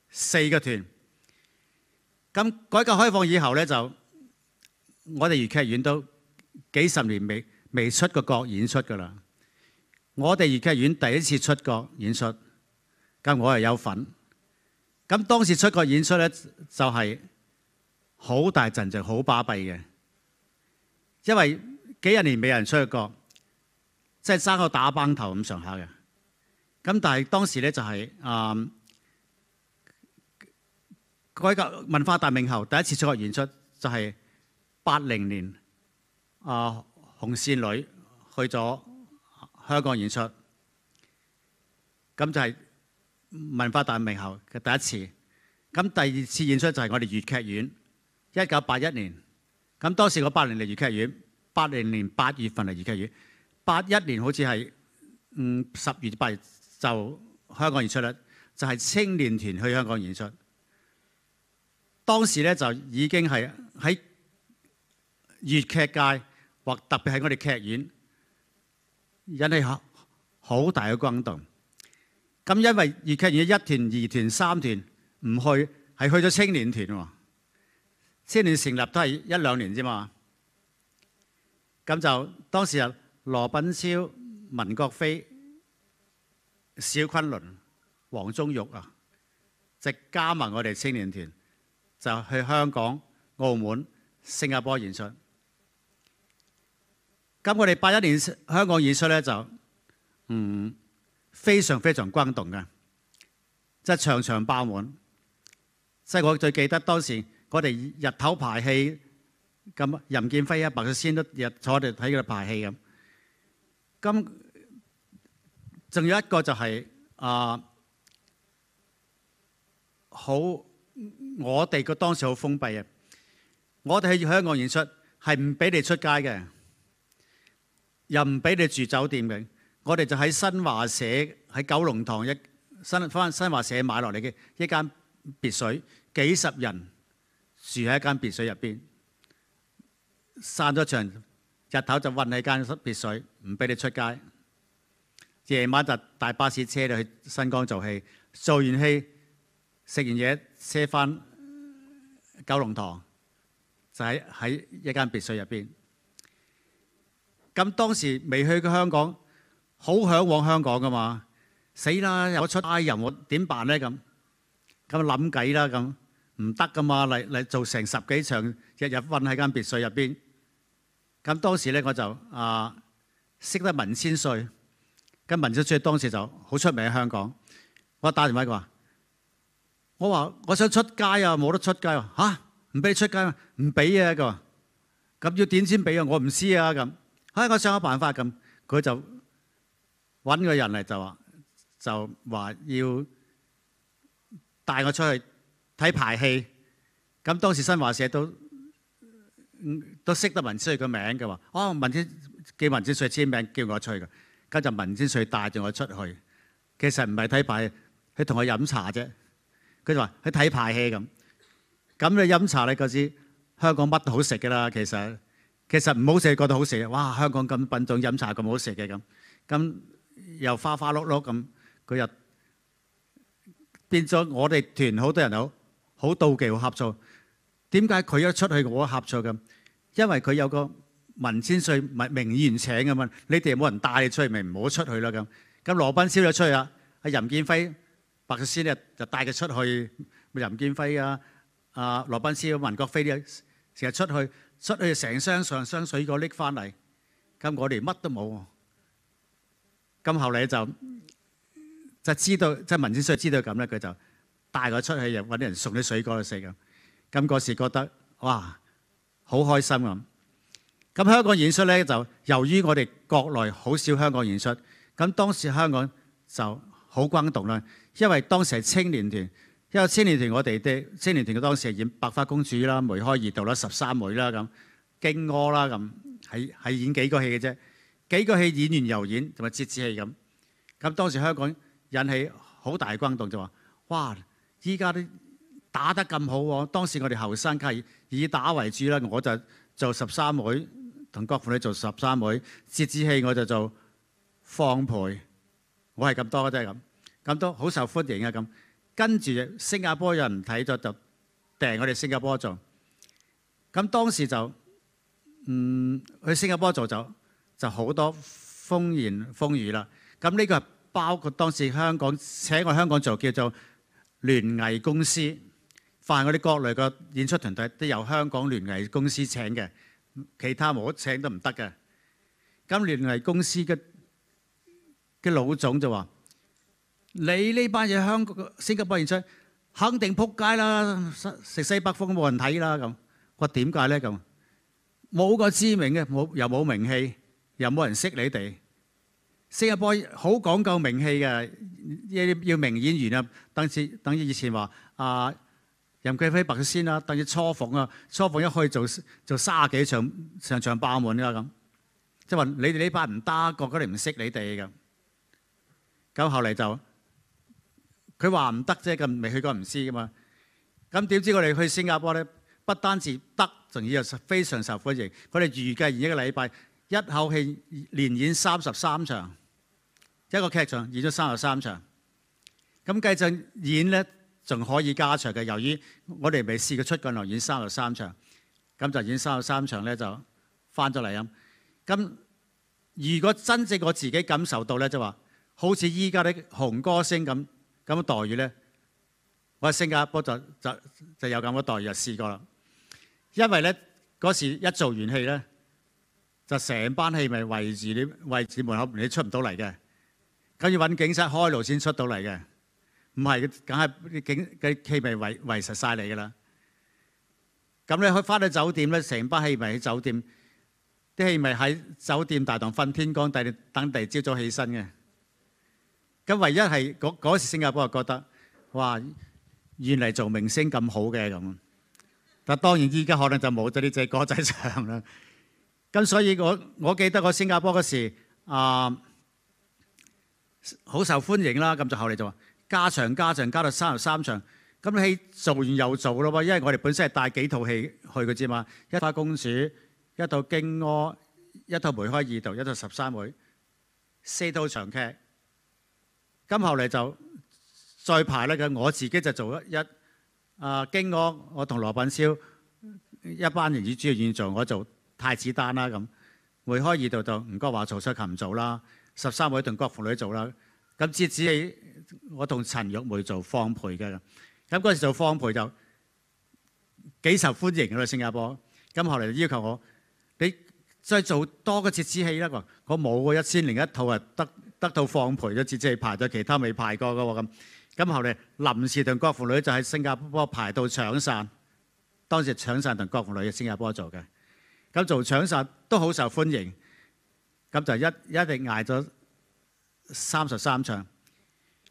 S2: 四個團。咁改革開放以後呢，就我哋粵劇院都幾十年未未出過國演出㗎啦。我哋粵劇院第一次出國演出，咁我又有份。咁當時出個演出咧，就係好大陣象，好巴閉嘅，因為幾十年未人出去過，即係生個打崩頭咁上下嘅。咁但係當時咧就係啊，改革文化大明後第一次出個演出，就係八零年啊紅線女去咗香港演出，咁就係。文化大明后嘅第一次，咁第二次演出就係我哋粵劇院，一九八一年。咁當時我八零年粵劇院，八零年八月份嚟粵劇院，八一年好似係嗯十月八月就香港演出啦，就係青年團去香港演出。當時咧就已經係喺粵劇界或特別係我哋劇院引起好大嘅轟動。咁因為粵劇院一團、二團、三團唔去，係去咗青年團喎。青年成立都係一兩年啫嘛。咁就當時啊，羅品超、文國飛、小昆崙、黃宗玉啊，即加盟我哋青年團，就去香港、澳門、新加坡演出。咁我哋八一年香港演出咧就嗯。非常非常轟動嘅，即係场场爆滿。系我最記得當時我哋日頭排戏，咁，任建輝啊、白雪仙都日坐哋睇佢排戏咁。咁仲有一個就係啊，好我哋个當時好封閉啊，我哋喺香港演出係唔俾你出街嘅，又唔俾你住酒店嘅。我哋就喺新華社喺九龍塘一新翻新華社買落嚟嘅一間別墅，幾十人住喺一間別墅入邊，散咗場日頭就韞喺間別墅，唔俾你出街。夜晚就大巴士車你去新光做戲，做完戲食完嘢車翻九龍塘，就喺喺一間別墅入邊。咁當時未去過香港。好向往香港噶嘛？死啦！有出街人，我點辦咧咁咁諗計啦咁唔得噶嘛？嚟嚟做成十幾場，日日困喺間別墅入邊咁。當時咧我就啊識得文千歲，咁文千歲當時就好出名喺香港。我打電話佢話：我話我想出街啊，冇得出街啊嚇，唔俾出街嘛？唔俾啊！佢話咁要點先俾啊？我唔知啊咁嚇，我想下辦法咁佢就。揾個人嚟就話就話要帶我出去睇排戲。咁當時新華社都都識得文之瑞嘅名，嘅話：哦，文之叫文之瑞簽名，叫我出去嘅。跟住文之瑞帶住我出去，其實唔係睇排，佢同我飲茶啫。佢就話：去睇排戲咁。咁你飲茶咧嗰時，香港乜都好食㗎啦。其實其實唔好食，覺得好食。哇！香港咁品種飲茶咁好食嘅咁咁。又花花碌碌咁，佢又變咗我哋團好多人好好妒忌好合作，點解佢一出去我合作咁？因為佢有個文千歲、文名言請啊嘛，你哋冇人帶出去咪唔好出去啦咁。咁羅賓斯咗出去啊，阿任建輝、白石仙咧就帶佢出去，任建輝啊、啊羅賓斯、文國飛啲成日出去，出去成箱上箱水果拎翻嚟，咁我哋乜都冇。咁後嚟就就知道即系文字書知道咁咧，佢就帶佢出去又揾人送啲水果去食咁。咁嗰時覺得哇好開心咁。咁香港演出咧就由於我哋國內好少香港演出，咁當時香港就好轟動啦。因為當時係青年團，因為青年團我哋啲青年團嘅當時係演《白花公主》啦、《梅開二度》啦、《十三妹》啦咁，《驚鵲》啦咁，係係演幾個戲嘅啫。幾個戲演員又演，同埋折子戲咁。咁當時香港引起好大轟動，就話：哇！依家啲打得咁好。當時我哋後生界以打為主啦，我就做十三妹，同郭富女做十三妹，折子戲我就做放培。我係咁多真係咁咁都好受歡迎啊！咁跟住新加坡人唔睇咗，就掟我哋新加坡做。咁當時就嗯去新加坡做就。就好多風言風語啦。咁呢個包括當時香港請我香港做叫做聯藝公司，凡我哋國內個演出團隊都由香港聯藝公司請嘅，其他冇請都唔得嘅。咁聯藝公司嘅嘅老總就話：你呢班嘢香港、新加坡演出，肯定撲街啦！食西北風都冇人睇啦咁。我點解咧咁？冇個知名嘅，冇又冇名氣。又冇人識你哋。新加坡好講究名氣嘅，要要名演員啊。等次等於以前話啊，任貴妃白先仙啦，等於初逢啊，初逢一開做做三廿幾場，場場爆滿啦咁。即係話你哋呢班唔得，個個都唔識你哋咁。咁後嚟就佢話唔得啫，咁未去過唔知噶嘛。咁點知我哋去新加坡咧，不單止得，仲要非常受歡迎。佢哋預計完一個禮拜。一口氣連演三十三場，一個劇場演咗三十三場。咁繼续演咧，仲可以加长嘅。由於我哋未試過出過國演三十三場，咁就演三十三場咧就翻咗嚟咁。咁如果真正我自己感受到咧，就話好似依家啲紅歌星咁咁嘅待遇咧，我喺新加坡就就就有咁嘅待遇就試過啦。因為咧嗰時一做完戲咧。就成班氣咪圍住你，圍住門口，你出唔到嚟嘅。咁要揾警察開路先出到嚟嘅。唔係，梗係啲警嘅氣咪圍圍實晒你噶啦。咁你去翻到酒店咧，成班氣咪喺酒店。啲氣咪喺酒店大堂瞓天光，第等第朝早起身嘅。咁唯一係嗰嗰時新加坡覺得哇，原嚟做明星咁好嘅咁。但當然依家可能就冇咗啲隻歌仔唱啦。咁所以我我記得個新加坡嗰時啊，好受歡迎啦。咁就後嚟就話加場加場加到三十三場。咁戲做完又做咯喎，因為我哋本身係帶幾套戲去嘅啫嘛。一花公主一套京柯一套梅開二度一套十三妹，四套長劇。咁後嚟就再排咧。我自己就做一一啊京柯，我同羅品超一班人以主要演做我做。太子丹啦咁，梅開二度就唔該，話曹雪芹做啦，十三位同郭芙女做啦。咁折紙戲我同陳玉梅做放培嘅咁嗰时做放培就幾受歡迎嘅啦。新加坡咁後嚟要求我你再做多個折子戏啦我冇個一千零一套啊，得得到放培咗折子戏排咗其他未排過噶咁咁後嚟臨時同郭芙女就喺新加坡排到搶散，當時搶散同郭芙女喺新加坡做嘅。咁做搶殺都好受歡迎，咁就一一直挨咗三十三場。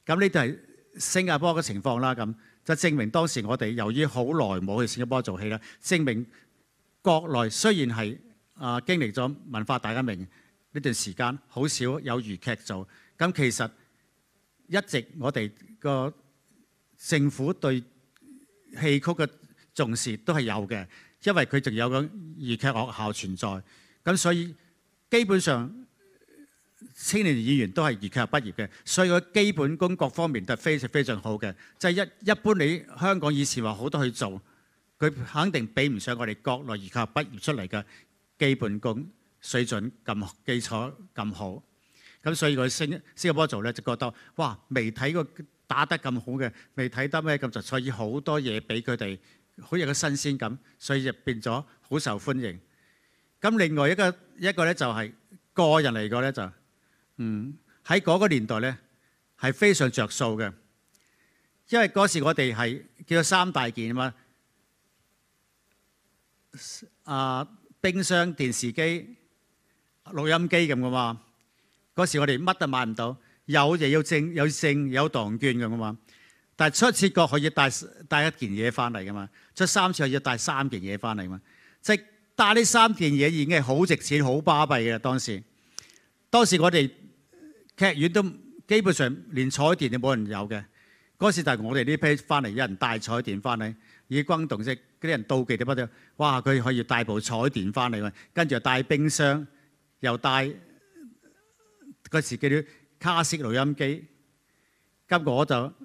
S2: 咁呢啲係新加坡嘅情況啦，咁就證明當時我哋由於好耐冇去新加坡做戲啦，證明國內雖然係啊經歷咗文化大革命呢段時間，好少有粵劇做。咁其實一直我哋個政府對戲曲嘅重視都係有嘅。因為佢仲有個粵劇學校存在，咁所以基本上青年演員都係粵劇畢業嘅，所以佢基本功各方面都非常非常好嘅。即係一一般你香港以前話好多去做，佢肯定比唔上我哋國內粵劇畢業出嚟嘅基本功水準咁基礎咁好。咁所以佢星新加坡做咧就覺得哇，未睇過打得咁好嘅，未睇得咩咁實以好多嘢俾佢哋。好有個新鮮感，所以就變咗好受歡迎。咁另外一個一個咧就係個人嚟講咧就，嗯喺嗰個年代咧係非常着數嘅，因為嗰時我哋係叫做三大件啊嘛，啊冰箱、電視機、錄音機咁噶嘛。嗰時我哋乜都買唔到，有就要證有證有黨券咁噶嘛。但係出次國，可以帶帶一件嘢翻嚟㗎嘛？出三次，可以帶三件嘢翻嚟嘛？即係帶呢三件嘢已經係好值錢、好巴閉嘅當時。當時我哋劇院都基本上連彩電都冇人有嘅嗰時，就係我哋呢批翻嚟，有人帶彩電翻嚟以轟動式嗰啲人妒忌得不得哇！佢可以帶部彩電翻嚟，跟住又帶冰箱，又帶嗰時叫啲卡式錄音機。今我就～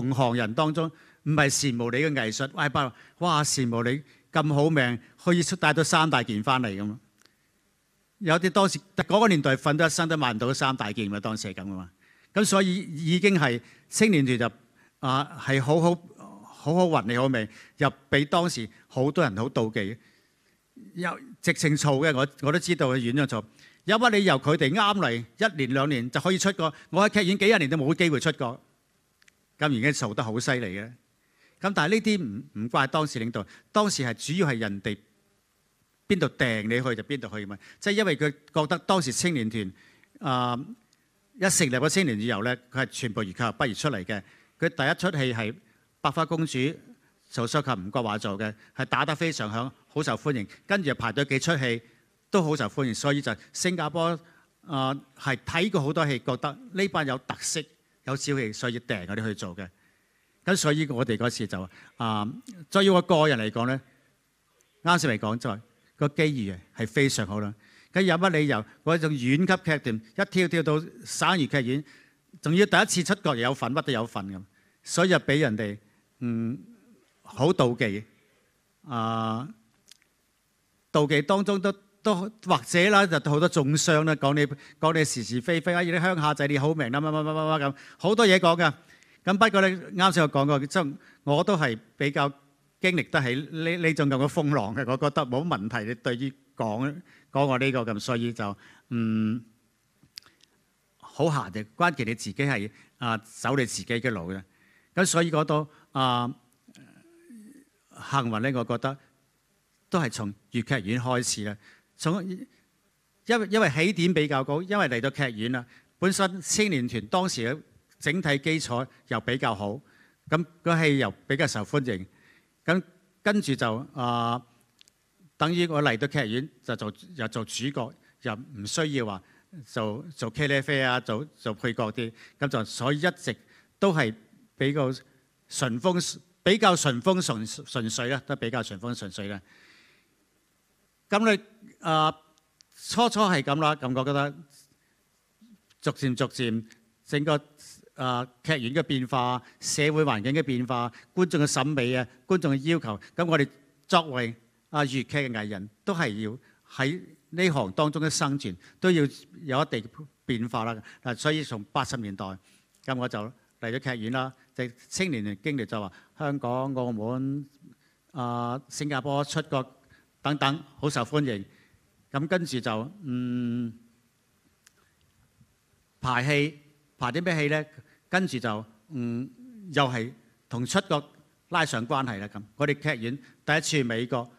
S2: 同行人當中唔係羨慕你嘅藝術，哇！羨慕你咁好命，可以出帶到三大件翻嚟咁有啲當時嗰個年代瞓得一生都買唔到三大件嘅，當時係咁啊嘛。咁所以已經係青年團就啊，係好好好好運你好命，又俾當時好多人好妒忌，有直情嘈嘅。我我都知道佢演咗嘈。有乜理由佢哋啱嚟一年兩年就可以出個？我喺劇院幾廿年都冇機會出個。咁而家做得好犀利嘅，咁但係呢啲唔唔怪當時領導，當時係主要係人哋邊度掟你去就邊度去嘛，即係因為佢覺得當時青年團啊一成立個青年旅遊咧，佢係全部粵劇不如出嚟嘅，佢第一出戲係《白花公主》，做收劇吳國華做嘅，係打得非常響，好受歡迎，跟住排咗幾出戲都好受歡迎，所以就新加坡啊係睇過好多戲，覺得呢班有特色。有小戲，所以訂嗰啲去做嘅。咁所以我哋嗰次就啊，再以我個人嚟講咧，啱先嚟講就個機遇係非常好啦。咁有乜理由我種院級劇團一跳跳到省級劇院，仲要第一次出國有份，乜都有份咁，所以就俾人哋嗯好妒忌啊！妒忌當中都～都或者啦，就好多中傷啦，講你講你是是非非，啊啲鄉下仔你好明啦，乜乜乜乜乜咁，好多嘢講噶。咁不過咧，啱先我講過，即我都係比較經歷得起呢呢種咁嘅風浪嘅。我覺得冇問題。你對於講講我呢個咁，所以就嗯好閒嘅。關鍵你自己係啊走你自己嘅路嘅。咁所以嗰度啊幸運咧，我覺得都係從粵劇院開始啦。因為因为起點比較高，因為嚟到劇院啦，本身青年團當時嘅整體基礎又比較好，咁个戲又比較受歡迎，咁跟住就啊，等於我嚟到劇院就做又做主角，又唔需要話做做茄哩啡啊，做做配角啲，咁就所以一直都係比較順風，比較順風順顺水啦，都比較順風順水啦。咁你啊，初初係咁啦，咁我覺得逐漸逐漸整個啊劇院嘅變化、社會環境嘅變化、觀眾嘅審美啊、觀眾嘅要求，咁我哋作為啊粵劇嘅藝人都係要喺呢行當中嘅生存，都要有一定變化啦。嗱，所以從八十年代，咁我就嚟咗劇院啦，就青年嘅經歷就話香港、澳門、啊新加坡出國。等等好受歡迎，咁跟住就嗯排戲排啲咩戲咧？跟住就嗯又係同出國拉上關係啦。咁我哋劇院第一次美國，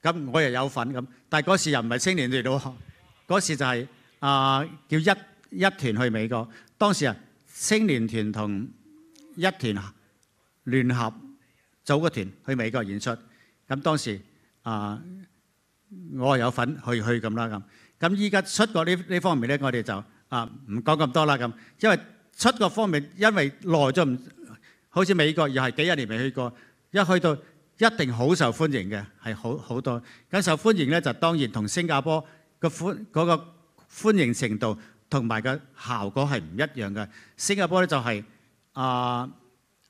S2: 咁我又有份咁。但係嗰時又唔係青年團到，嗰時就係啊叫一一團去美國。當時啊青年團同一團聯合組個團去美國演出。咁當時啊，我有份去去咁啦咁。咁依家出國呢呢方面咧，我哋就啊唔講咁多啦咁。因為出國方面，因為耐咗唔，好似美國又係幾廿年未去過，一去到一定好受歡迎嘅，係好好多。咁受歡迎咧，就當然同新加坡個歡嗰個歡迎程度同埋個效果係唔一樣嘅。新加坡咧就係啊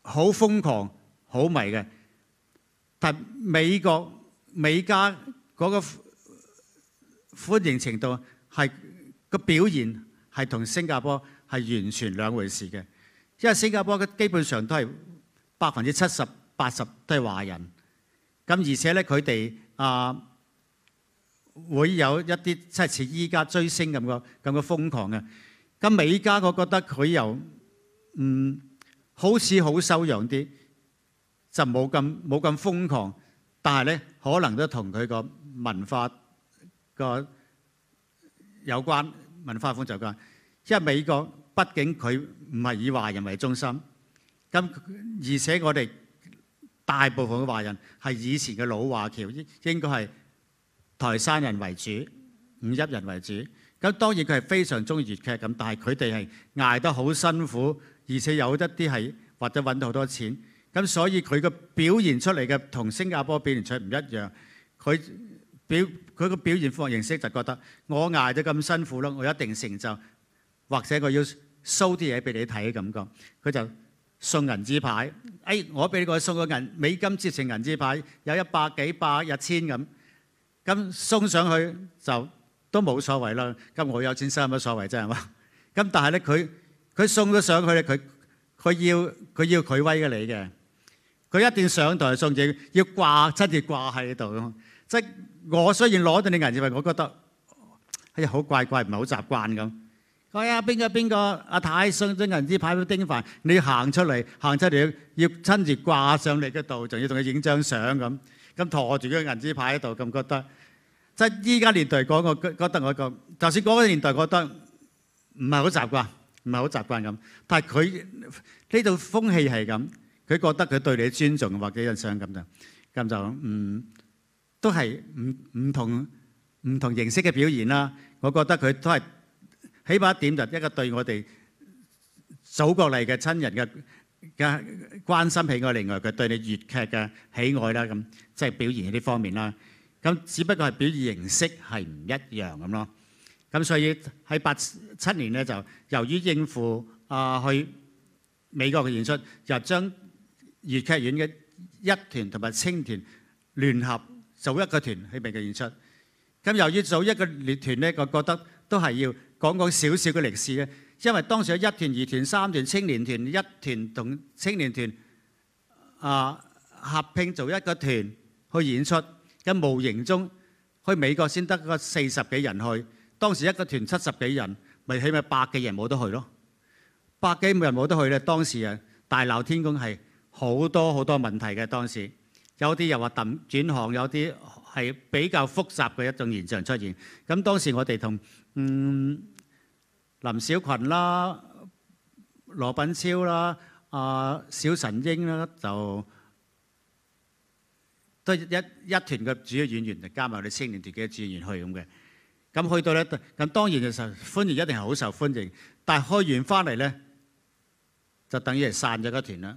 S2: 好瘋狂好迷嘅。美國美加嗰個歡迎程度係個表現係同新加坡係完全兩回事嘅，因為新加坡嘅基本上都係百分之七十八十都係華人，咁而且咧佢哋啊會有一啲即係似依家追星咁個咁嘅瘋狂嘅，咁美加我覺得佢又嗯好似好收養啲。就冇咁冇咁瘋狂，但係咧可能都同佢個文化個有關文化風就有關，因為美國畢竟佢唔係以華人為中心。咁而且我哋大部分嘅華人係以前嘅老華僑，應應該係台山人為主、五邑人為主。咁當然佢係非常中意粵劇咁，但係佢哋係捱得好辛苦，而且有一啲係或者揾到好多錢。咁所以佢嘅表現出嚟嘅同新加坡表現出唔一樣。佢表佢嘅表現方式就覺得我捱咗咁辛苦咯，我一定成就，或者我要收啲嘢俾你睇嘅感佢就送銀紙牌，哎，我俾個送個銀美金折成銀紙牌，有一百幾百、一千咁咁送上去就都冇所謂啦。咁我有錢使冇所謂啫，係嘛？咁但係咧，佢佢送咗上去，佢佢要佢要佢威嘅你嘅。佢一定上台送嘢，要掛親自掛喺度即係我雖然攞到啲銀紙，我覺得哎呀好怪怪，唔係好習慣咁。佢啊，邊個邊個阿太送張銀紙牌俾丁凡，你行出嚟，行出嚟要親自掛上嚟嗰度，仲要同佢影張相咁，咁坐住個銀紙牌喺度咁覺得。即係依家年代講，我覺得我咁，就算嗰個年代覺得唔係好習慣，唔係好習慣咁，但係佢呢度風氣係咁。佢覺得佢對你尊重或者欣賞咁就咁就唔都係唔唔同唔同形式嘅表現啦。我覺得佢都係起碼一點就一個對我哋祖國嚟嘅親人嘅嘅關心喜愛，另外佢對你粵劇嘅喜愛啦，咁即係表現呢方面啦。咁只不過係表現形式係唔一樣咁咯。咁所以喺八七年咧就由於應付啊去美國嘅演出就將。粵劇院嘅一團同埋青團聯合組一個團去美嘅演出。咁由於組一個列團咧，我覺得都係要講講少少嘅歷史嘅，因為當時一團、二團、三團、青年團一團同青年團啊合拼做一個團去演出，咁無形中去美國先得個四十幾人去。當時一個團七十幾人，咪起碼百幾人冇得去咯。百幾冇人冇得去咧。當時啊，大鬧天宮係。好多好多問題嘅當時，有啲又話揼轉行，有啲係比較複雜嘅一種現象出現。咁當時我哋同嗯林小群啦、羅品超啦、啊小神英啦，就都一一團嘅主要演員，就加埋我哋青年團嘅主要演員去咁嘅。咁去到咧，咁當然就受歡迎，一定係好受歡迎。但開完翻嚟咧，就等於係散咗個團啦。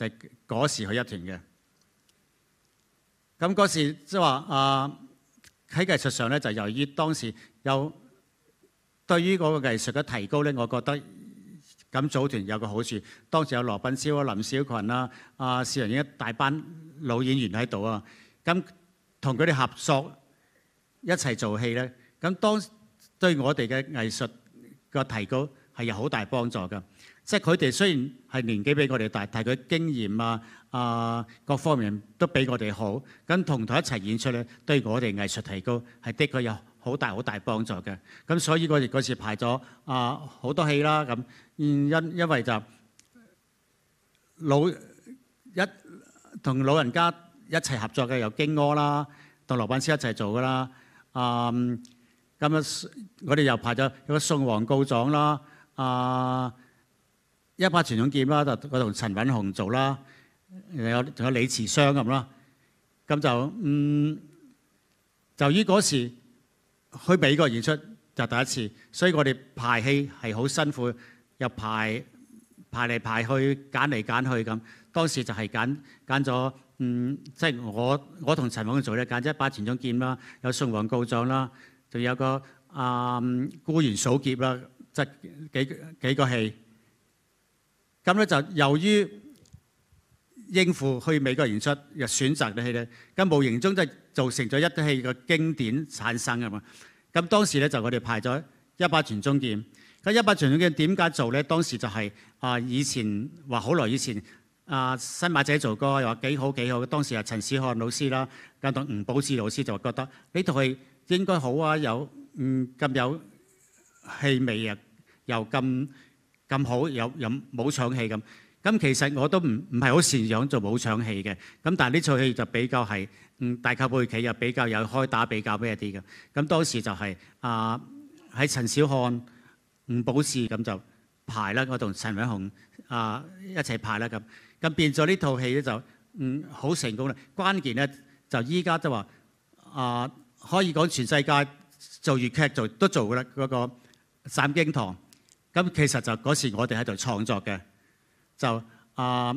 S2: 就係嗰時去一團嘅，咁嗰時即係話啊，喺藝術上咧就由於當時有對於嗰個藝術嘅提高咧，我覺得咁組團有個好處。當時有羅賓超啊、林小群啊、啊，仁人一大班老演員喺度啊，咁同佢哋合作一齊做戲咧，咁當對我哋嘅藝術嘅提高係有好大幫助㗎。即係佢哋雖然係年紀比我哋大，但係佢經驗啊啊各方面都比我哋好。咁同佢一齊演出咧，對我哋藝術提高係的確有好大好大幫助嘅。咁所以我哋嗰時排咗啊好多戲啦。咁因因為就老一同老人家一齊合作嘅，有經柯啦同羅賓斯一齊做噶啦。啊咁啊，我哋又排咗有個《宋王告狀》啦。啊！一把傳種劍啦，就嗰同陳允雄做啦，有仲有李慈湘咁啦。咁就嗯，就於嗰時去美國演出就第一次，所以我哋排戲係好辛苦，又排排嚟排去，揀嚟揀去咁。當時就係揀揀咗嗯，即係我我同陳允雄咧揀咗一把傳種劍啦，有宋王告狀啦，仲有個啊孤園數劫啦，即幾幾個戲。咁咧就由於應付去美國演出又選擇呢戲咧，咁無形中就造成咗一啲戲嘅經典產生啊嘛。咁當時咧就我哋派咗一八傳中劍。咁一八傳中劍點解做咧？當時就係啊以前話好耐以前啊新馬仔做歌又話幾好幾好。當時啊陳思翰老師啦，跟住吳寶志老師就覺得呢套戲應該好啊，有嗯咁有氣味啊，又咁。咁好有有冇唱戲咁？咁其實我都唔唔係好擅養做冇唱戲嘅。咁但係呢套戲就比較係嗯大靠背企又比較有開打比較咩啲嘅。咁當時就係啊喺陳小漢、吳保士咁就排啦，我同陳偉雄啊一齊排啦咁。咁變咗呢套戲咧就嗯好成功啦。關鍵咧就依家即話啊可以講全世界做粵劇做都做噶啦嗰個三經堂。咁其實就嗰時我哋喺度創作嘅，就啊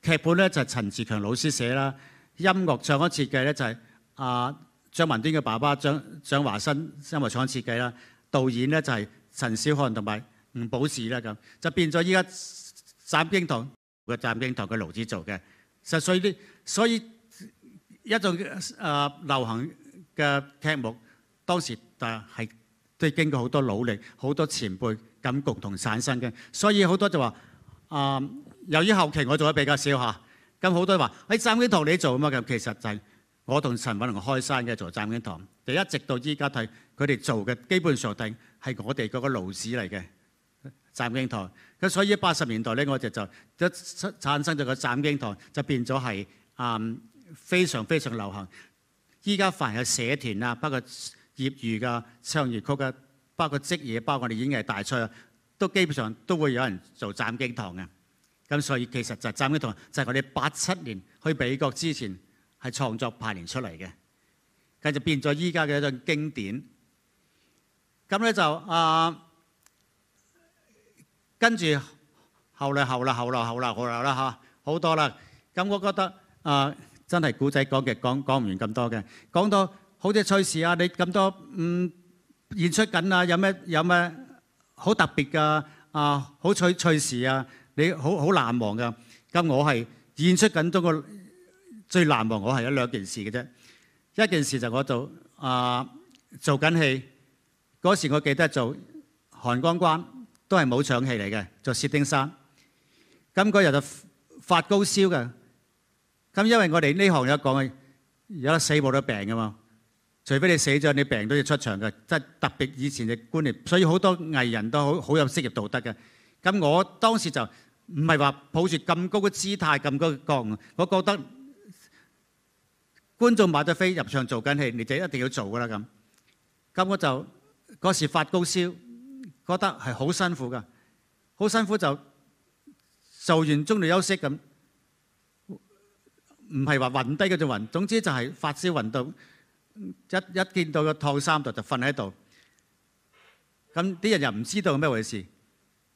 S2: 劇本咧就陳志強老師寫啦，音樂唱腔設計咧就係啊張文端嘅爸爸張張華新音樂廠設計啦，導演咧就係陳小漢同埋吳寶士啦咁，就變咗依家《湛京堂》嘅《湛京堂》嘅勞子做嘅。實所以啲所以一種啊流行嘅劇目，當時但係都經過好多努力，好多前輩。咁共同產生嘅，所以好多就話啊，由於後期我做得比較少嚇，咁好多話喺湛景堂你做啊嘛，其實就係我同陳允龍開山嘅做湛景堂，就一直到依家睇佢哋做嘅基本上定係我哋嗰個路子嚟嘅湛景堂，咁所以八十年代咧，我哋就一產生咗個湛景堂，就變咗係啊非常非常流行。依家凡係社團啊，包括業餘嘅唱粵曲嘅。包括職業，包括我哋演藝大賽啊，都基本上都會有人做《斬雞堂》嘅。咁所以其實就《斬雞堂》就係我哋八七年去美國之前係創作排練出嚟嘅，跟住變咗依家嘅一種經典。咁咧就啊，跟住後啦後啦後啦後啦後啦嚇好多啦。咁我覺得啊，真係古仔講極講講唔完咁多嘅，講到好似趣事啊！你咁多嗯～演出緊啊！有咩有咩好特別噶啊？好趣趣事啊！你好好難忘噶。咁我係演出緊中個最難忘，我係有兩件事嘅啫。一件事就我做啊，做緊戲嗰時，我記得做寒江關都係冇搶戲嚟嘅，做薛丁山。咁嗰日就發高燒嘅。咁因為我哋呢行有講嘅，有得死冇得病噶嘛。除非你死咗，你病都要出場嘅。即係特別以前嘅觀念，所以好多藝人都好好有職業道德嘅。咁我當時就唔係話抱住咁高嘅姿態、咁高嘅角度，我覺得觀眾買咗飛入場做緊戲，你就一定要做㗎啦。咁咁我就嗰時發高燒，覺得係好辛苦噶，好辛苦就做完中就休息咁，唔係話暈低嗰種暈。總之就係發燒暈到。一一見到個燙衫度就瞓喺度，咁啲人又唔知道咩回事，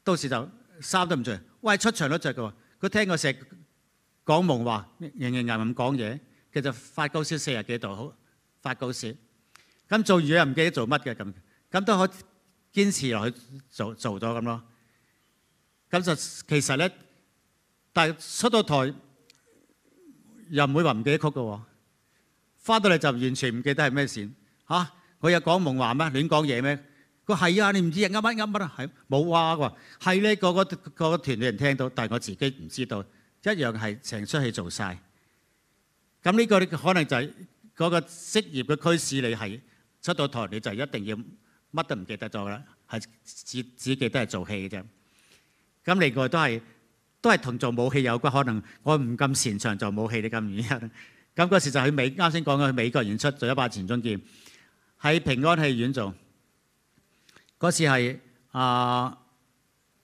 S2: 到時就衫都唔着，喂出場都着嘅喎。佢聽個石講夢話，硬硬硬咁講嘢，其實發高燒四十幾度，好發高燒，咁做嘢又唔記得做乜嘅咁，咁都可堅持落去做做咗咁咯。咁就其實咧，但出到台又唔會話唔記得曲嘅喎。翻到嚟就完全唔記得係咩線嚇，我有講夢話咩？亂講嘢咩？佢係啊，你唔知人噏乜噏乜啊？係冇話喎。係咧，個個個個團隊人聽到，但係我自己唔知道，一樣係成出戲做晒。咁呢個可能就係嗰個職業嘅驅使，你係出到台你就一定要乜都唔記得咗啦，係只只記得係做戲嘅啫。咁另外都係都係同做武戲有關，可能我唔咁擅長做武戲你咁原因。咁嗰時就去美啱先講嘅去美國演出做《一把前中劍》，喺平安戲院做嗰次係啊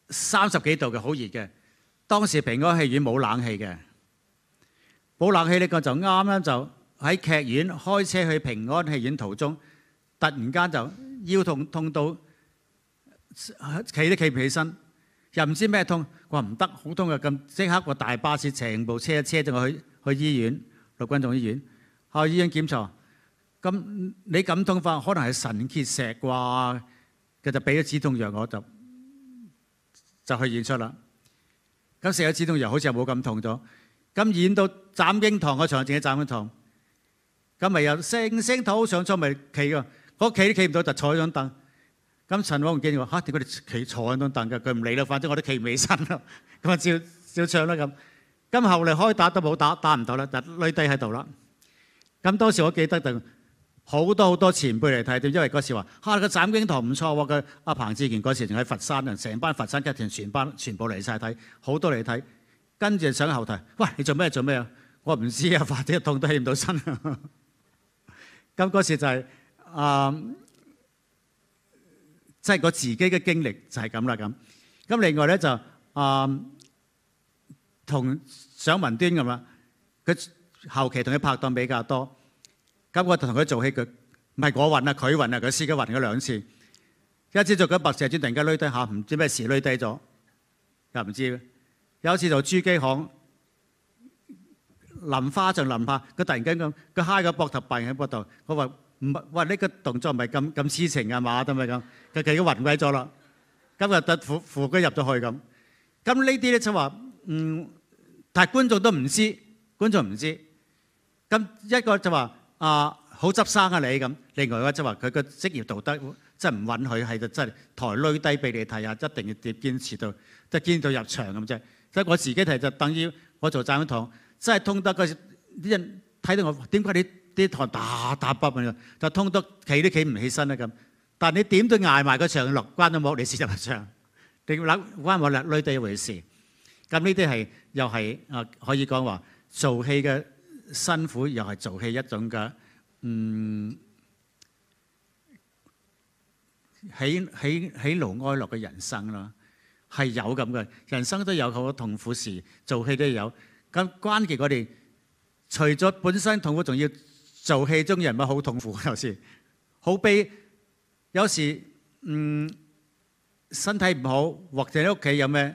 S2: 三十幾度嘅好熱嘅，當時平安戲院冇冷氣嘅，冇冷氣呢個就啱啱就喺劇院開車去平安戲院途中，突然間就腰痛痛到企都企唔起身，又唔知咩痛。話唔得，好痛嘅咁，即刻個大巴士成部車車咗去去醫院。陆军总医院，后医院检查，咁你感痛法可能系神结石啩，佢就俾咗止痛药，我就就去演出啦。咁食咗止痛药，好似又冇咁痛咗。咁演到斩英堂個场淨係斩英堂，咁咪又声声吐上场咪企喎，我企都企唔到，就坐喺张凳。咁陈王唔经理话：吓点解你企坐喺张凳嘅？佢唔理啦，反正我都企唔起身咯。咁啊照照唱啦咁。咁後嚟開打都冇打，打唔到啦，就累低喺度啦。咁當時我記得就好多好多前輩嚟睇，因為嗰時話嚇個《斬經堂》唔錯喎。阿彭志賢嗰時仲喺佛山，成班佛山一團全班全部嚟晒睇，好多嚟睇。跟住上後台，喂，你做咩做咩啊？我唔知啊，<laughs> 發啲痛都起唔到身。咁嗰時就係啊，即係個自己嘅經歷就係咁啦。咁咁另外咧就嗯。同上雲端咁啊！佢後期同佢拍檔比較多，咁我同佢做戲佢唔係我暈啊，佢暈啊！佢司巾暈咗兩次，一次做緊白蛇專，突然間攞低下，唔知咩事攞低咗，又唔知；有次做珠機行，淋花就淋下，佢突然間咁，佢揩個膊頭，閉喺嗰度，佢話唔喂！呢個動作唔係咁咁痴情啊嘛，都咪咁，佢佢暈鬼咗啦！今日得扶扶佢入咗去咁，咁呢啲咧就話嗯。但系觀眾都唔知，觀眾唔知。咁一個就話啊，好執生啊你咁。另外一個就話佢個職業道德即係唔允許喺度，真台攏低俾你睇啊，一定要堅持到即係堅到入場咁啫。即係我自己睇就等於我做贊助堂，真係通得嗰啲人睇到我點解啲啲台打打不滿，就通得企都企唔起身啦咁。但你點都捱埋個場落關都冇，你事入上你扭關我啦，低一回事。咁呢啲係又係啊，可以講話做戲嘅辛苦，又係做戲一種嘅嗯，喜喜喜怒哀樂嘅人生咯，係有咁嘅人生都有好多痛苦事，做戲都有。咁關鍵我哋除咗本身痛苦，仲要做戲中人咪好痛苦，有時好悲。有時嗯身體唔好，或者屋企有咩？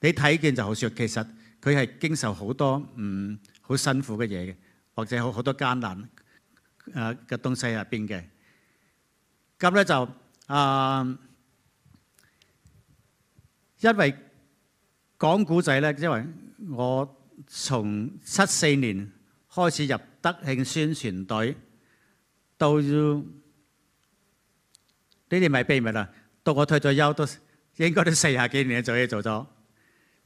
S2: 你睇見就好笑。其實佢係經受好多唔好辛苦嘅嘢，或者好好多艱難诶嘅東西入邊嘅。咁咧就誒，因為講古仔咧，因為我從七四年開始入德慶宣傳隊，到呢啲咪秘密啦。到我退咗休都應該都四廿幾年做嘢做咗。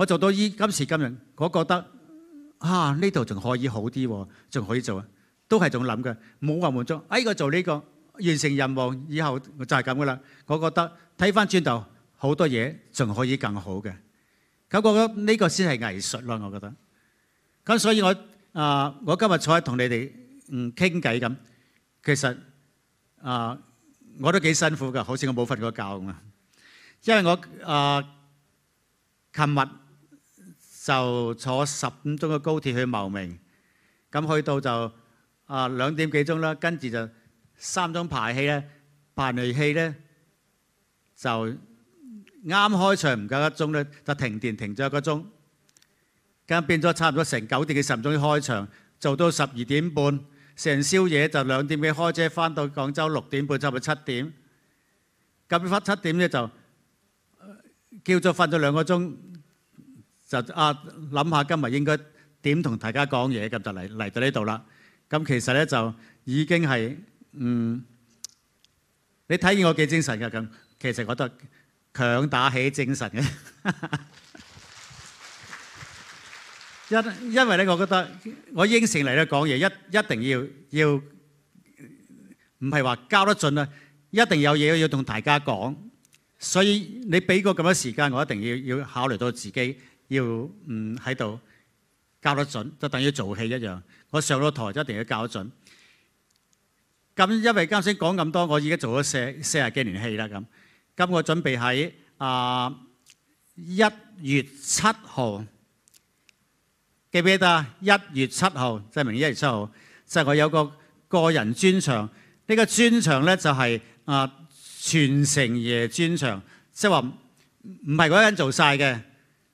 S2: 我做到依今時今日，我覺得啊呢度仲可以好啲，仲可以做啊，都係仲諗嘅，冇話滿足。哎，我做呢個完成任務以後，就係咁噶啦。我覺得睇翻轉頭好多嘢仲可以更好嘅，咁我覺得呢個先係藝術咯，我覺得。咁所以我啊，我今日坐喺同你哋嗯傾偈咁，其實啊我都幾辛苦噶，好似我冇瞓過覺咁啊，因為我啊琴日。就坐十五鐘嘅高鐵去茂名，咁去到就啊兩點幾鐘啦。跟住就三種排氣咧，排雷器咧就啱開場唔夠一鐘咧，就停電停咗一個鐘，咁變咗差唔多成九點幾十點鐘開場，做到十二點半，成宵夜就兩點幾開車翻到廣州六點半，差唔多七點，咁翻七點咧就叫咗瞓咗兩個鐘。就啊，諗下今日應該點同大家講嘢咁，就嚟嚟到呢度啦。咁其實咧就已經係嗯，你睇見我幾精神㗎咁。其實我都強打起精神嘅，<laughs> 因因為咧，我覺得我應承嚟咧講嘢，一一定要要唔係話交得盡啊，一定有嘢要同大家講。所以你俾個咁多時間，我一定要要考慮到自己。要嗯喺度教得準，就等於做戲一樣。我上到台就一定要教得準。咁因為啱先講咁多，我已經做咗四四廿幾年戲啦。咁今我準備喺啊一月七號記唔記得？一月七號即係明年一月七號，係我有個個人專場。呢個專場咧就係啊傳承爺專場，即係話唔係嗰個人做晒嘅。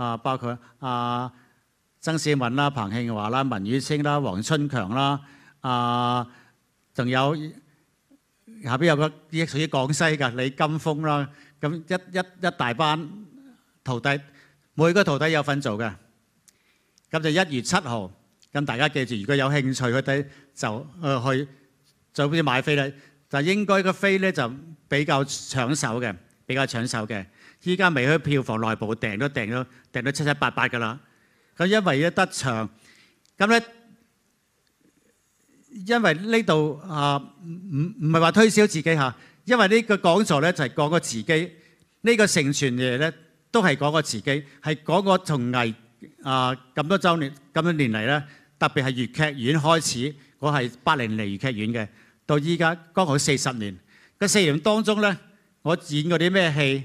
S2: 啊，包括啊曾少敏啦、彭慶華啦、文宇清啦、黃春強啦，啊，仲有下邊有個屬於廣西嘅李金峰啦，咁一一一大班徒弟，每個徒弟有份做嘅。咁就一月七號，咁大家記住，如果有興趣，佢哋就誒去就好買飛飞啦，就應該個飛咧就比较抢手嘅，比較搶手嘅。依家未去票房，內部訂都訂咗，訂咗七七八八噶啦。咁因為一得場，咁咧，因為呢度啊，唔唔係話推銷自己嚇，因為呢個講座咧就係講個自己。呢個成全嘢咧都係講個自己，係講個從藝啊咁多週年咁多年嚟咧，特別係粵劇院開始，我係八零年粵劇院嘅，到依家剛好四十年。個四年當中咧，我演過啲咩戲？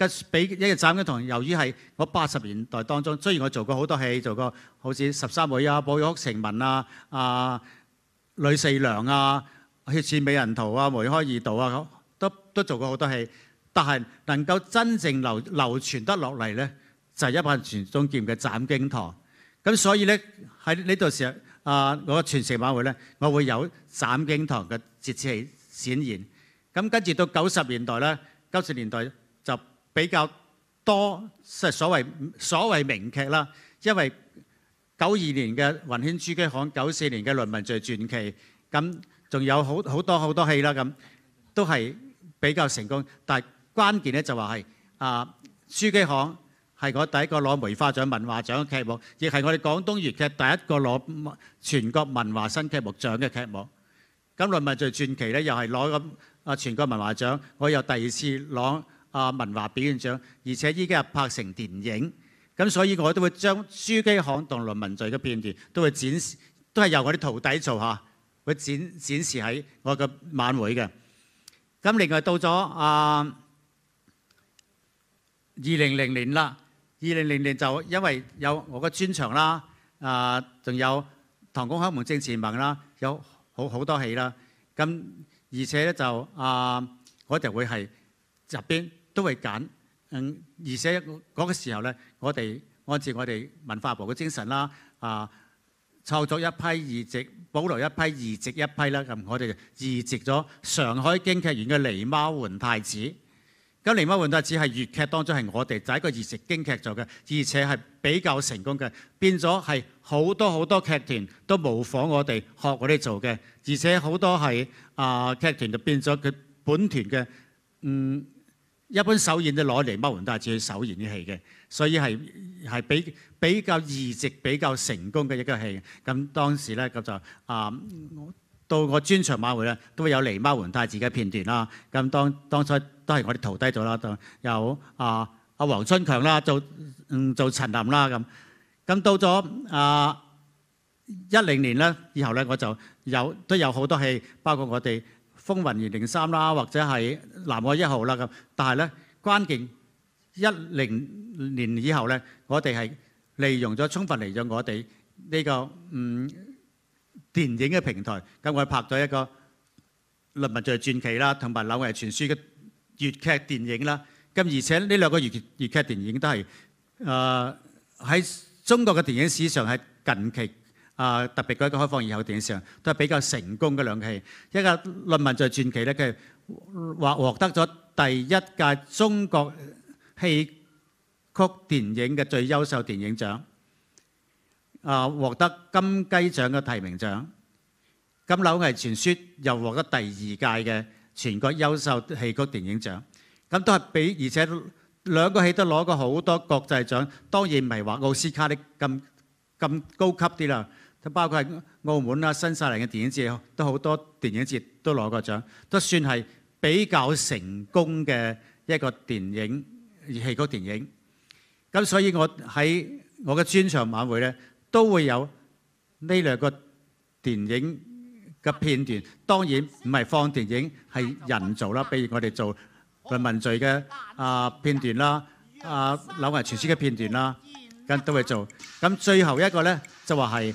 S2: 跟俾《一日斬經堂》，由於係我八十年代當中，雖然我做過好多戲，做過好似十三妹啊、保玉成文啊、啊呂四娘啊、血刺美人圖啊、梅開二度啊，都都做過好多戲，但係能夠真正流流傳得落嚟咧，就係一柄傳宗劍嘅《斬經堂》。咁所以咧喺呢度時啊，我嘅傳承晚會咧，我會有《斬經堂》嘅節氣顯現。咁跟住到九十年代咧，九十年代。比較多實所謂所謂名劇啦，因為九二年嘅《雲軒珠玑行》，九四年嘅《論文序傳奇》，咁仲有好好多好多戲啦。咁都係比較成功，但係關鍵咧就話係啊，《珠玑行》係我第一個攞梅花獎、文化獎劇目，亦係我哋廣東粵劇第一個攞全國文華新劇目獎嘅劇目。咁《論文序傳奇》咧又係攞咁啊全國文華獎，我又第二次攞。啊，文華表演獎，而且依家又拍成電影，咁所以我都會將《珠基巷》同《論文序》嘅片段都會展示，都係由我啲徒弟做嚇，會展展示喺我個晚會嘅。咁另外到咗啊二零零年啦，二零零年就因為有我個專長啦，啊，仲有《唐公香門正前盟》啦，有好好多戲啦。咁而且咧就啊，我哋會係入邊。都係揀，嗯，而且嗰個時候咧，我哋按照我哋文化部嘅精神啦，啊，創作一批移植，保留一批移植一批啦。咁我哋移植咗上海京劇院嘅《狸貓換太子》，咁《狸貓換太子》係粵劇當中係我哋就係一個移植京劇做嘅，而且係比較成功嘅，變咗係好多好多劇團都模仿我哋學我哋做嘅，而且好多係啊劇團就變咗佢本團嘅嗯。一般首演都攞嚟貓魂帶子去首演啲戲嘅，所以係係比比較移植比較成功嘅一個戲。咁當時咧，咁就啊，到我專場晚會咧，都有嚟貓魂太字嘅片段啦。咁當當初都係我哋徒低咗啦，有啊阿黃春強啦做嗯做陳林啦咁。咁到咗啊一零年咧，以後咧我就有都有好多戲，包括我哋。《風雲二零三》啦，或者係《南海一號》啦咁，但係咧關鍵一零年以後咧，我哋係利用咗充分利用我哋呢個嗯電影嘅平台，咁我拍咗一個《林文聚傳奇》啦，同埋《柳毅傳書》嘅粵劇電影啦，咁而且呢兩個粵粵劇電影都係誒喺中國嘅電影史上係近期。啊！特別改革開放以後嘅電影上，都係比較成功嘅兩部一個《論文在傳奇》咧，佢話獲得咗第一屆中國戲曲電影嘅最優秀電影獎。啊，獲得金雞獎嘅提名獎。《金柳藝傳說》又獲得第二屆嘅全國優秀戲曲電影獎。咁都係比而且兩個戲都攞過好多國際獎，當然唔係話奧斯卡啲咁咁高級啲啦。就包括係澳門啊、新西蘭嘅電影節都好多電影節都攞過獎，都算係比較成功嘅一個電影而戲曲電影。咁所以我喺我嘅專場晚會咧都會有呢兩個電影嘅片段。當然唔係放電影係人做啦，比如我哋做《文文罪》嘅啊片段啦，啊《柳雲傳書》嘅片段啦，咁都會做。咁最後一個咧就話係。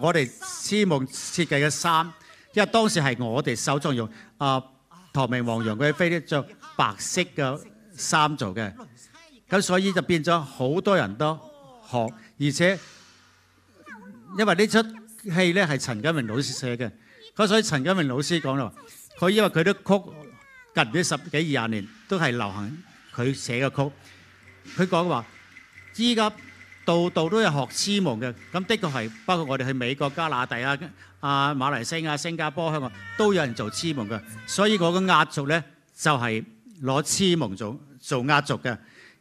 S2: 我哋思夢設計嘅衫，因為當時係我哋手中用，阿唐明、黃楊佢飛呢著白色嘅衫做嘅，咁所以就變咗好多人都學，而且因為呢出戲咧係陳金榮老師寫嘅，咁所以陳金榮老師講啦，佢因為佢啲曲近呢十幾二廿年都係流行佢寫嘅曲，佢講話資金。度度都有學黐蒙嘅，咁的確係包括我哋去美國、加拿大啊、啊馬來西亞、新加坡、香港都有人做黐蒙嘅，所以我個壓族咧就係攞黐蒙做做壓族嘅。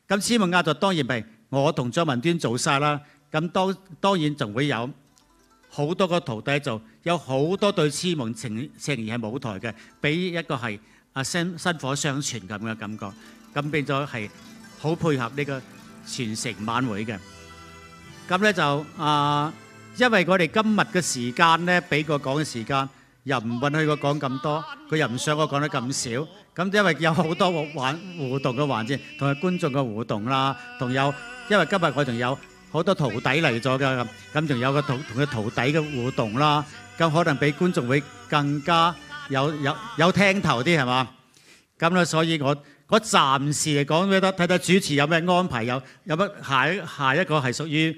S2: 咁黐蒙壓族當然係我同張文端做晒啦。咁當當然仲會有好多個徒弟做，有好多對黐蒙情情義係舞台嘅，俾一個係啊 s a 火相傳咁嘅感覺，咁變咗係好配合呢個全城晚會嘅。咁咧就啊，因為我哋今日嘅時間咧，俾個講嘅時間又唔允許我講咁多，佢又唔想我講得咁少。咁因為有好多玩互動嘅環節，同埋觀眾嘅互動啦，同有因為今日我仲有好多徒弟嚟咗㗎咁，仲有個同同佢徒弟嘅互動啦，咁可能比觀眾會更加有有有聽頭啲係嘛？咁咧，所以我我暫時嚟講都得，睇睇主持有咩安排，有有乜下下一個係屬於。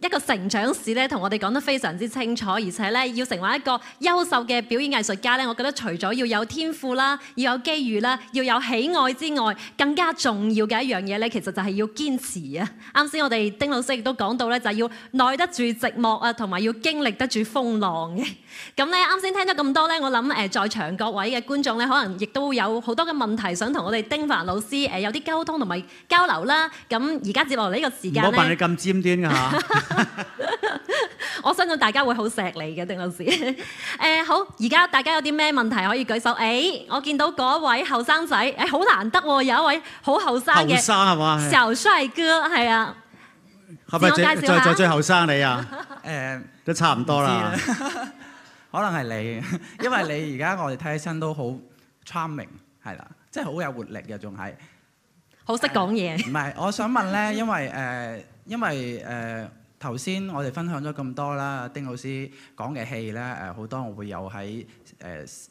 S1: 一個成長史咧，同我哋講得非常之清楚，而且咧要成為一個優秀嘅表演藝術家咧，我覺得除咗要有天賦啦，要有機遇啦，要有喜愛之外，更加重要嘅一樣嘢咧，其實就係要堅持啊！啱先我哋丁老師亦都講到咧，就係要耐得住寂寞啊，同埋要經歷得住風浪嘅。咁咧啱先聽咗咁多咧，我諗誒在場各位嘅觀眾咧，可能亦都有好多嘅問題想同我哋丁凡老師誒有啲溝通同埋交流啦。咁而家接落嚟呢個時間咧，唔你
S2: 咁尖端㗎 <laughs>
S1: <laughs> 我相信大家會好錫你嘅丁老師。<laughs> 誒好，而家大家有啲咩問題可以舉手？誒，我見到嗰位後生仔，誒好難得喎，有一位好後生嘅。後生係嘛？小帥哥係啊。係咪
S2: 再最後生你啊？<laughs> 誒，都差唔多啦。
S3: 可能係你，因為你而家我哋睇起身都好 charming，係啦，即係好有活力嘅，仲係。好識講嘢。唔係，我想問咧，因為誒，因為誒。頭先我哋分享咗咁多啦，丁老師講嘅戲咧，誒好多我會有喺誒。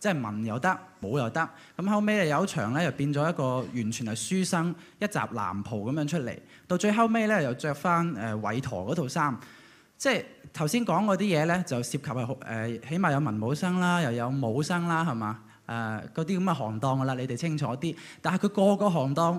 S3: 即係文又得，武又得，咁後尾咧有一場咧，又變咗一個完全係書生，一集藍袍咁樣出嚟。到最後尾咧，又着翻誒韋陀嗰套衫。即係頭先講嗰啲嘢咧，就涉及係誒，起碼有文武生啦，又有武生啦，係嘛？誒嗰啲咁嘅行當啦，你哋清楚啲。但係佢個個行當。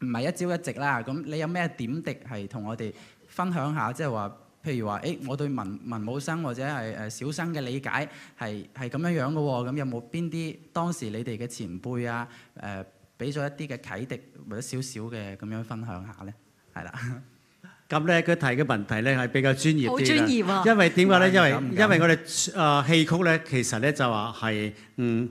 S3: 唔係一朝一夕啦，咁你有咩點滴係同我哋分享下？即係話，譬如話，誒，我對文文武生或者係誒小生嘅理解係係咁樣樣嘅喎。咁有冇邊啲當時你哋嘅前輩啊？誒，俾咗一啲嘅啟迪或者少少嘅咁樣分享下咧？係啦。咁咧，佢提嘅問題咧係比較專業啲啦。好專業喎！因為點解咧？因為因為我哋
S2: 誒戲曲咧，其實咧就話係嗯。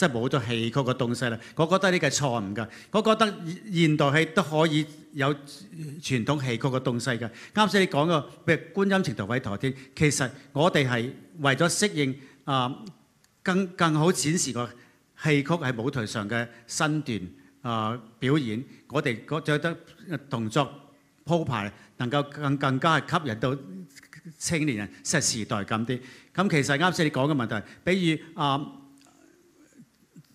S2: 即係冇咗戲曲嘅東西啦，我覺得呢個係錯誤㗎。我覺得現代戲都可以有傳統戲曲嘅東西㗎。啱先你講個譬如《觀音情同偉陀天》，其實我哋係為咗適應啊，更更好展示個戲曲喺舞台上嘅身段啊表演，我哋覺得動作鋪排能夠更更加係吸引到青年人，即係時代感啲。咁其實啱先你講嘅問題，比如啊。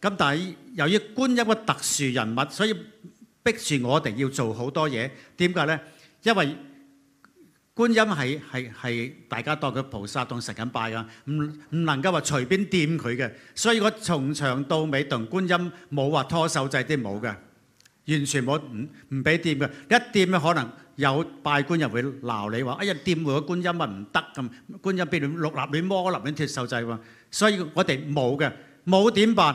S2: 咁但係由於觀音屈特殊人物，所以逼住我哋要做好多嘢。點解咧？因為觀音係係係大家當佢菩薩當神緊拜噶，唔唔能夠話隨便掂佢嘅。所以我從長到尾同觀音冇話拖手掣啲冇嘅，完全冇唔唔俾掂嘅。一掂咧，可能有拜觀人會鬧你話：，哎呀，掂壞觀音啊，唔得咁觀音變亂六立亂魔立亂脱手掣喎。所以我哋冇嘅，冇點辦？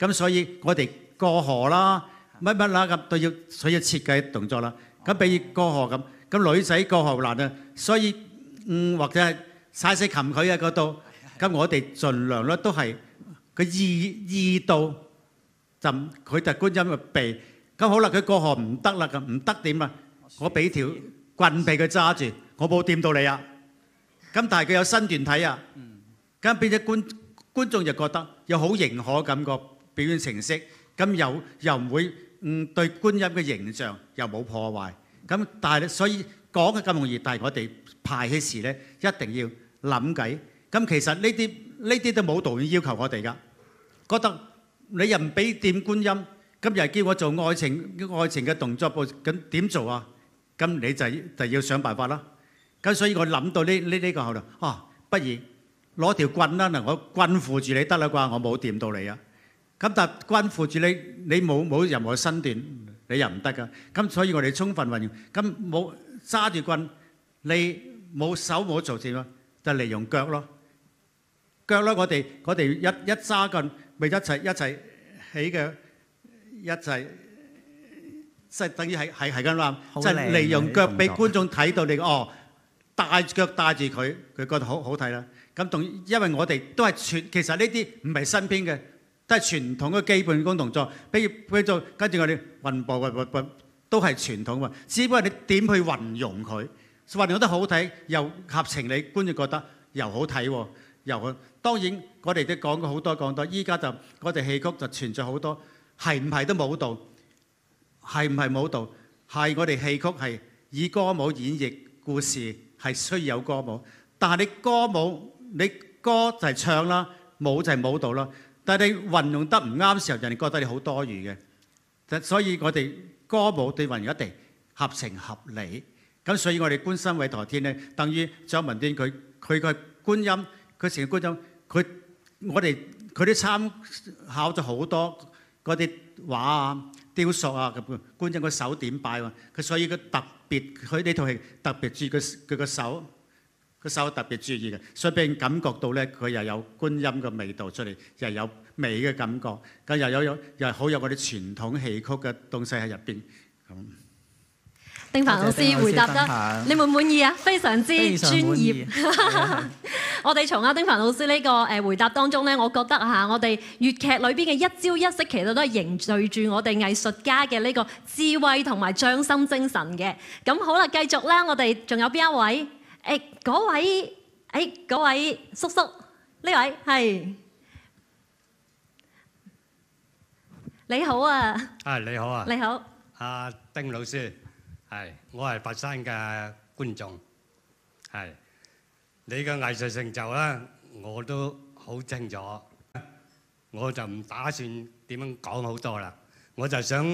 S2: 咁所以我哋过河啦，乜乜啦咁都要所以设计动作啦。咁比如过河咁，咁女仔过河难啊。所以嗯或者晒死擒佢啊嗰度，咁我哋尽量咧都系佢意意到就佢就观音嘅鼻。咁好啦，佢过河唔得啦，咁唔得点啊？我俾条棍俾佢揸住，我冇掂到你啊。咁但系佢有身段睇啊。咁变咗观观众就觉得有好认可感觉。表演程式咁又又唔會嗯對觀音嘅形象又冇破壞咁，但係所以講嘅咁容易，但係我哋排嘅時咧一定要諗計咁。其實呢啲呢啲都冇導演要求我哋噶，覺得你又唔俾點觀音，又日叫我做愛情愛情嘅動作噃，咁點做啊？咁你就就要想辦法啦。咁所以我諗到呢呢呢個後頭，啊，不如攞條棍啦，嗱我棍扶住你得啦啩，我冇掂到你啊。咁但棍乎住你，你冇冇任何身段，你又唔得噶。咁所以我哋充分運用咁冇揸住棍，你冇手冇做字啊？就利用腳咯。腳咯，我哋我哋一一揸棍，咪一齊一齊起嘅一齊，即係等於係係係咁啦，即係利用腳俾觀眾睇到你哦，大腳帶住佢，佢覺得好好睇啦。咁同因為我哋都係全其實呢啲唔係新編嘅。都係傳統嘅基本功動作，比如比如做跟住我哋運步、嘅都係傳統喎。只不過你點去運用佢，運用得好睇又合情理，觀眾覺得又好睇喎。又當然我哋都講過好多講多，依家就我哋戲曲就存在好多係唔係都舞蹈，係唔係舞蹈，係我哋戲曲係以歌舞演繹故事，係需要歌舞。但係你歌舞，你歌就係唱啦，舞就係舞蹈啦。但係你運用得唔啱嘅時候，人哋覺得你好多餘嘅。所以，我哋歌舞對運用一定合情合理。咁所以，我哋觀心偉台天咧，等於張文端佢佢個觀音，佢成個觀音，佢我哋佢都參考咗好多嗰啲畫啊、雕塑啊咁。觀音個手點擺喎？佢所以佢特別，佢呢套戲特別注意佢佢個手。佢手特別注意嘅，所以俾人感覺到咧，佢又有觀音嘅味道出嚟，又有美嘅感覺，咁又有有又好有嗰啲傳統戲曲嘅東西喺入邊咁。
S1: 丁凡老師回答得，你滿唔滿意啊？非常之專業。<laughs> 我哋從阿丁凡老師呢個誒回答當中咧，我覺得嚇我哋粵劇裏邊嘅一朝一夕，其實都係凝聚住我哋藝術家嘅呢個智慧同埋匠心精神嘅。咁好啦，繼續啦，我哋仲有邊一位？誒嗰位誒嗰位叔叔呢位係你好啊！
S2: 啊你好啊！你好，阿丁老師係，我係佛山嘅觀眾係。你嘅藝術成就咧，我都好清楚，我就唔打算點樣講好多啦。我就想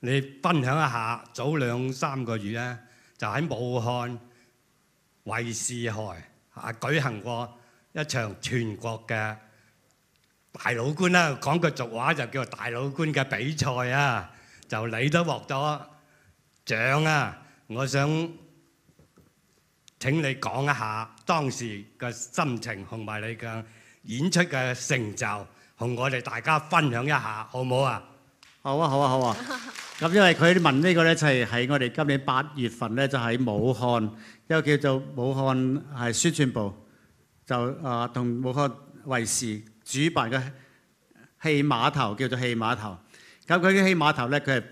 S2: 你分享一下，早兩三個月咧，就喺武漢。為士海啊，舉行過一場全國嘅大老官啦，講句俗話就叫大老官嘅比賽啊，就你都獲咗獎啊！我想請你講一下當時嘅心情，同埋你嘅演出嘅成就，同我哋大家分享一下，好唔好啊？好啊，好啊，好啊！咁因為佢問呢個咧，就係喺我哋今年八月份咧，就喺武漢。一個叫做武漢係宣傳部，就啊同武漢衛視主辦嘅戲碼頭叫做戲碼頭。咁佢嘅戲碼頭咧，佢係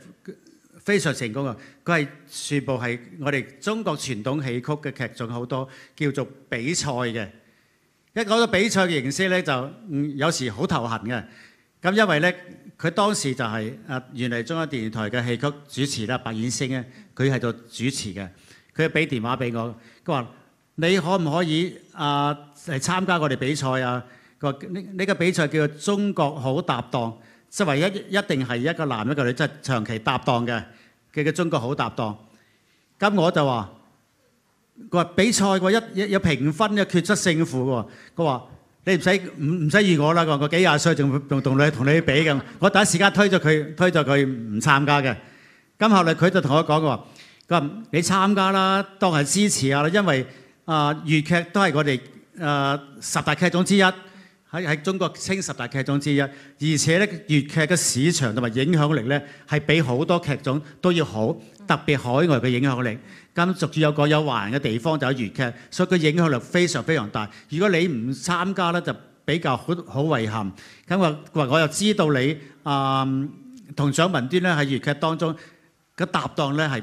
S2: 非常成功嘅。佢係全部係我哋中國傳統戲曲嘅劇種好多，叫做比賽嘅。一講到比賽嘅形式咧，就有時好頭痕嘅。咁因為咧，佢當時就係啊原嚟中央電視台嘅戲曲主持啦，白燕星咧，佢係做主持嘅。佢俾電話俾我，佢話：你可唔可以啊嚟參加我哋比賽啊？佢話呢呢個比賽叫做中國好搭檔，作為一一定係一個男一個女，即係長期搭檔嘅，叫嘅中國好搭檔。咁我就話：佢話比賽喎，一有評分，有決出勝負佢話你唔使唔唔使預我啦，佢話我幾廿歲仲仲同你同你比嘅。我第一時間推咗佢，推咗佢唔參加嘅。咁後來佢就同我講：，佢話。你參加啦，當係支持啊！因為啊，粵劇都係我哋啊十大劇種之一，喺喺中國清十大劇種之一。而且咧，粵劇嘅市場同埋影響力咧，係比好多劇種都要好，特別海外嘅影響力。咁逐住有個有話人嘅地方就有粵劇，所以佢影響力非常非常大。如果你唔參加咧，就比較好好遺憾。咁我我我又知道你啊同蔣文端咧喺粵劇當中嘅搭檔咧係。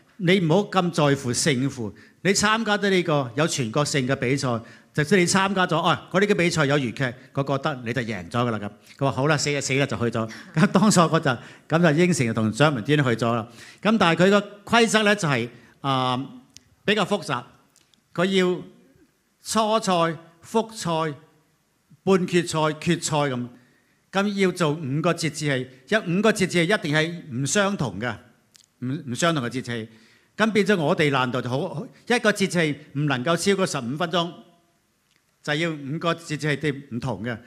S2: 你唔好咁在乎勝負，你參加咗呢個有全國性嘅比賽，就算你參加咗，哦，嗰啲嘅比賽有粵劇，我覺得你就贏咗㗎啦咁。佢話好啦，死日死啦就去咗。咁 <laughs> 當初嗰陣，咁就應承同張文天去咗啦。咁但係佢個規則咧就係啊比較複雜，佢要初賽、復賽、半決賽、決賽咁，咁要做五個節節氣，一五個節節氣一定係唔相同嘅，唔唔相同嘅節氣。咁變咗我哋難度就好，一個節氣唔能夠超過十五分鐘，就要五個節氣啲唔同嘅。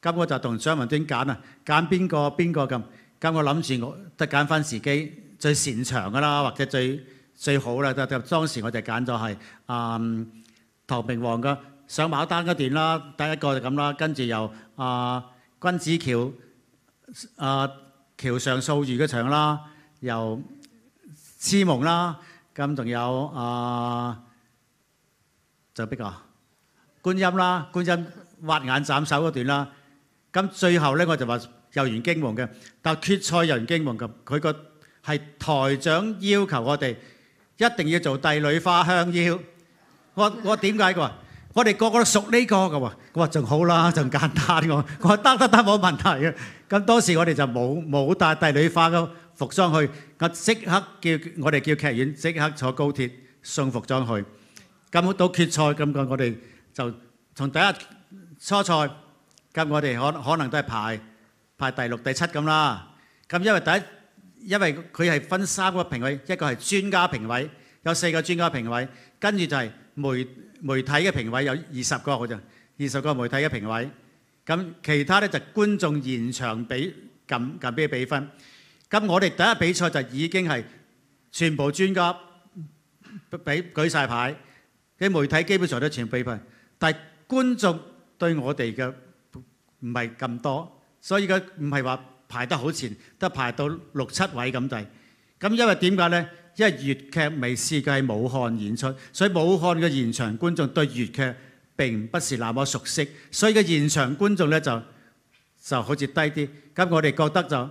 S2: 咁我就同張文端揀啊，揀邊個邊個咁。咁我諗住我得揀翻時機最擅長噶啦，或者最最好啦。就當時我就揀咗係啊，唐明皇嘅上馬單嗰段啦，得一個就咁啦。跟住又啊，君子橋啊，橋上數魚嘅場啦，又痴夢啦。咁仲有啊，就边个？觀音啦，觀音挖眼斬手嗰段啦。咁最後咧，我就話遊完驚王嘅，但决決賽遊園王咁，佢個係台長要求我哋一定要做帝女花香腰。我我點解佢话？我哋個個都熟呢個噶喎。我話仲好啦，仲簡單我。我話得得得冇問題嘅。咁當時我哋就冇冇带帝女花嘅。服裝去，我即刻叫我哋叫劇院即刻坐高鐵送服裝去。咁到決賽咁個，我哋就從第一初賽，咁我哋可可能都係排排第六、第七咁啦。咁因為第一，因為佢係分三個評委，一個係專家評委，有四個專家評委，跟住就係媒媒體嘅評委，有二十個，好似二十個媒體嘅評委。咁其他咧就觀眾現場俾咁咁俾比分。咁我哋第一比賽就已經係全部專家俾舉晒牌，啲媒體基本上都全備份，但係觀眾對我哋嘅唔係咁多，所以佢唔係話排得好前，得排到六七位咁滯。咁因為點解咧？因為粵劇未試過喺武漢演出，所以武漢嘅現場觀眾對粵劇並不是那麼熟悉，所以嘅現場觀眾咧就就好似低啲。咁我哋覺得就。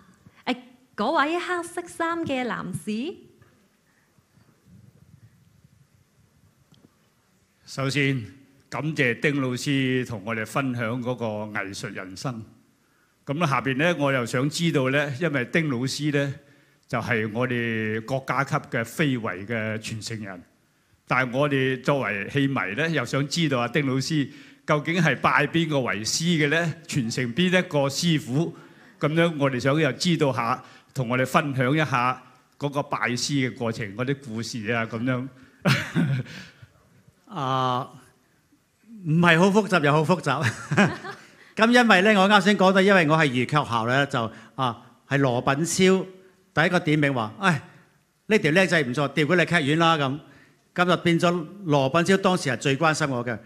S1: 嗰位黑色衫嘅男士，
S2: 首先感謝丁老師同我哋分享嗰個藝術人生。咁下邊咧，我又想知道咧，因為丁老師咧就係我哋國家級嘅非遗嘅傳承人，但系我哋作為戲迷咧，又想知道啊，丁老師究竟係拜邊個為師嘅咧？傳承邊一個師傅？咁樣我哋想又知道下。同我哋分享一下嗰個拜師嘅過程，嗰啲故事啊咁樣，<laughs> 啊唔係好複雜又好複雜。<laughs> 咁因為咧，我啱先講到，因為我係粵劇校咧，就啊係羅品超第一個點名話：，哎，呢條靚仔唔錯，調佢嚟劇院啦。咁咁就變咗羅品超當時係最關心我嘅。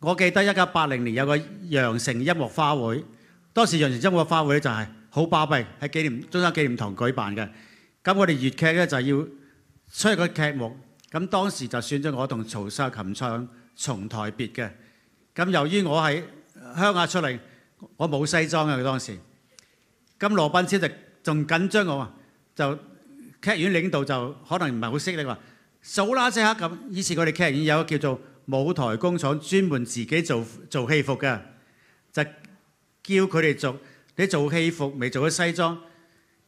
S2: 我記得一九八零年有個羊城音樂花會，當時羊城音樂花會就係。好巴閉喺紀念中山紀念堂舉辦嘅，咁我哋粵劇咧就要出個劇目，咁當時就選咗我同曹秀琴唱《重台別》嘅。咁由於我喺鄉下出嚟，我冇西裝嘅當時，咁羅賓超就仲緊張我話，就劇院領導就可能唔係好識你話，數啦即刻咁。以前我哋劇院有叫做舞台工廠，專門自己做做戲服嘅，就叫佢哋做。你做戲服未做嘅西裝，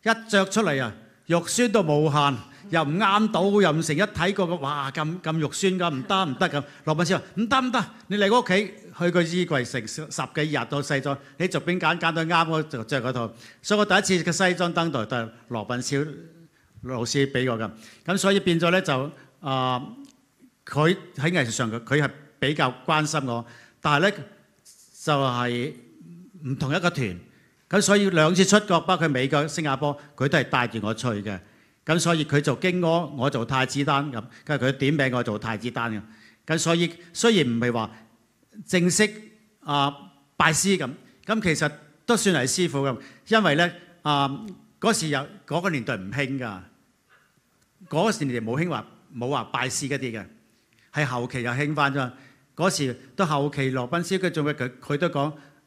S2: 一着出嚟啊，肉酸到無限，又唔啱到，又唔成。一睇過個哇咁咁肉酸㗎，唔得唔得咁。羅品超話唔得唔得，你嚟我屋企去個衣櫃成十幾日都西裝，你逐邊揀揀到啱我就着嗰套。所以我第一次嘅西裝登台都係羅品超老師俾我㗎，咁所以變咗咧就啊，佢喺藝術上佢佢係比較關心我，但係咧就係唔同一個團。咁所以兩次出國，包括美國、新加坡，佢都係帶住我去嘅。咁所以佢做經阿，我做太子丹咁。跟住佢點名我做太子丹咁。咁所以雖然唔係話正式啊拜師咁，咁其實都算係師傅咁。因為咧啊嗰時有嗰個年代唔興㗎，嗰個年代冇興話冇話拜師嗰啲嘅，係後期又興翻啫。嗰時到後期羅賓斯佢仲佢佢都講。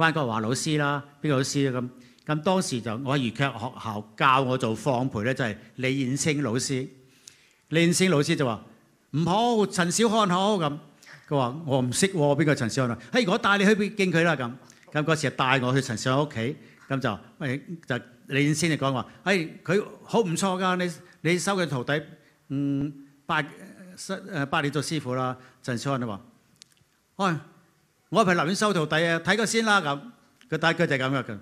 S2: 關國華老師啦，邊個老師啊？咁咁當時就我喺粵劇學校教我做放培咧，就係李燕青老師。李燕青老師就話唔好陳小漢好咁。佢話我唔識邊個陳小漢？啊？誒，我帶你去見見佢啦咁。咁嗰時就帶我去陳小漢屋企，咁就誒就李燕青就講話誒，佢好唔錯㗎，你你收佢徒弟嗯八誒拜你做師傅啦。陳小漢就話：，喂。」我係留院收徒弟啊，睇佢先啦咁，佢大一就係咁嘅，佢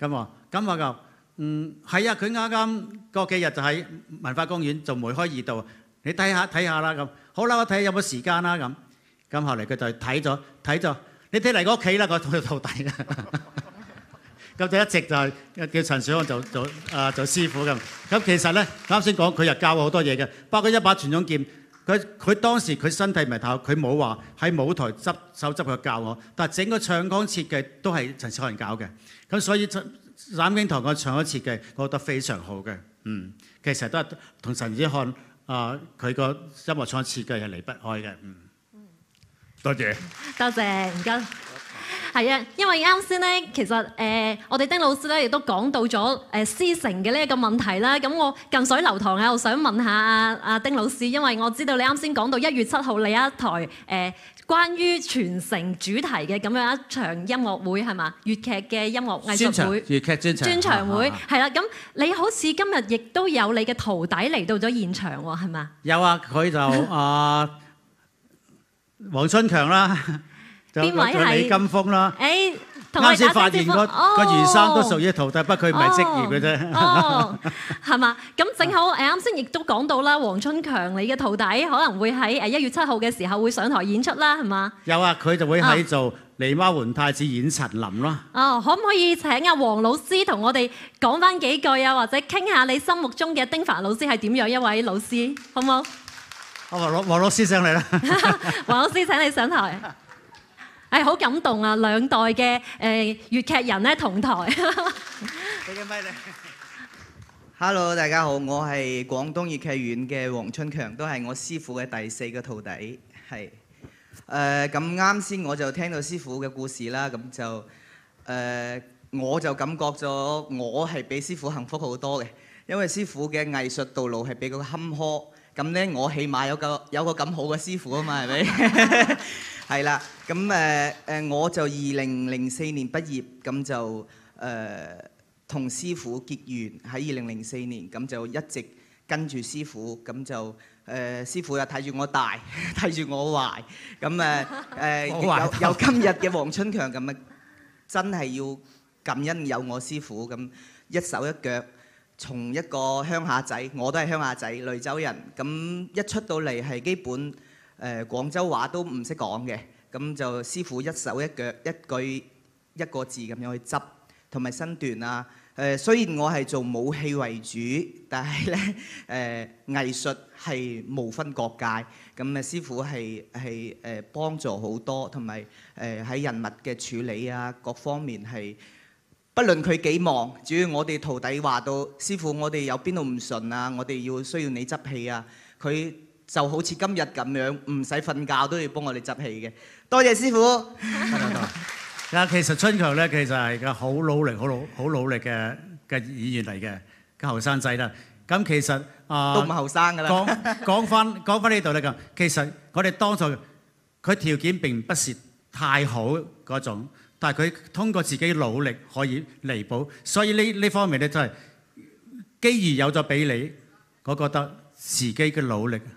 S2: 咁話，咁話佢，嗯，係啊，佢啱啱過幾日就喺文化公園做梅開二度，你睇下睇下啦咁，好啦，我睇下有冇時間啦咁，咁後嚟佢就睇咗睇咗，你睇嚟我屋企啦個 <laughs> 徒弟啊，咁就一直就係叫陳小康做做啊做師傅咁，咁其實咧啱先講佢又教我好多嘢嘅，包括一把傳統劍。佢佢當時佢身體唔係透，佢冇話喺舞台執手執佢教我，但係整個唱腔設計都係陳小雲搞嘅。咁所以《斬釘堂個唱腔設計，我覺得非常好嘅。嗯，其實都係同陳小漢啊，佢個音樂創設計係離不開嘅。嗯，多謝。
S1: 多謝，唔該。係啊，因為啱先咧，其實誒，我哋丁老師咧亦都講到咗誒師承嘅呢一個問題啦。咁我近水流堂啊，我想問下阿丁老師，因為我知道你啱先講到一月七號你一台誒關於傳承主題嘅咁樣一場音樂會係嘛？粵劇嘅音樂藝術會，粵
S2: 劇專場，專會
S1: 係啦。咁你好似今日亦都有你嘅徒弟嚟到咗現場喎，係嘛？
S2: 有啊，佢就阿黃春強啦。邊位係李金峰啦？
S1: 誒，我先發現個個袁生都屬於
S2: 徒弟，不過佢唔係職業嘅啫，
S1: 係嘛？咁正好 <laughs> 誒，啱先亦都講到啦，黃春強你嘅徒弟可能會喺誒一月七號嘅時候會上台演出啦，係嘛？
S2: 有啊，佢就會喺做《狸貓換太子》演陳林咯。
S1: 哦，可唔可以請阿黃老師同我哋講翻幾句啊？或者傾下你心目中嘅丁凡老師係點樣一位老師？好唔好？
S2: 阿黃老黃老師上嚟啦，
S1: <laughs> 黃老師請你上台。誒好感動啊！兩代嘅誒粵劇人咧同台，
S2: 你嘅
S4: Hello，大家好，我係廣東粵劇院嘅黃春強，都係我師傅嘅第四個徒弟，係。誒咁啱先我就聽到師傅嘅故事啦，咁就誒我就感覺咗我係比師傅幸福好多嘅，因為師傅嘅藝術道路係比較坎坷，咁咧我起碼有個有個咁好嘅師傅啊嘛，係咪？<laughs> 係啦。咁誒誒，我就二零零四年畢業，咁就誒同師傅結緣喺二零零四年，咁就一直跟住師傅，咁就誒師傅又睇住我大，<laughs> 睇住我壞，咁誒誒 <laughs> 有有今日嘅黃春強咁啊，真係要感恩有我師傅，咁一手一腳，從一個鄉下仔，我都係鄉下仔，雷州人，咁一出到嚟係基本誒廣州話都唔識講嘅。咁就師傅一手一腳一句一個字咁樣去執，同埋身段啊。誒，雖然我係做武器為主，但係咧 <laughs> 誒藝術係無分各界。咁啊，師傅係係誒幫助好多，同埋誒喺人物嘅處理啊，各方面係不論佢幾忙，只要我哋徒弟話到師傅，我哋有邊度唔順啊，我哋要需要你執戲啊。佢就好
S2: 似今日咁樣，唔使瞓
S4: 覺都要幫我哋執戲嘅。
S2: 多謝師傅。啊，其實春強咧，其實係個好努力、好努、好努力嘅嘅演員嚟嘅，嘅後生仔啦。咁其實啊，都唔後生㗎啦。講講翻講翻呢度咧，咁其實我哋當初佢條件並不是太好嗰種，但係佢通過自己努力可以彌補。所以呢呢方面咧，真係機遇有咗俾你，我覺得自己嘅努力。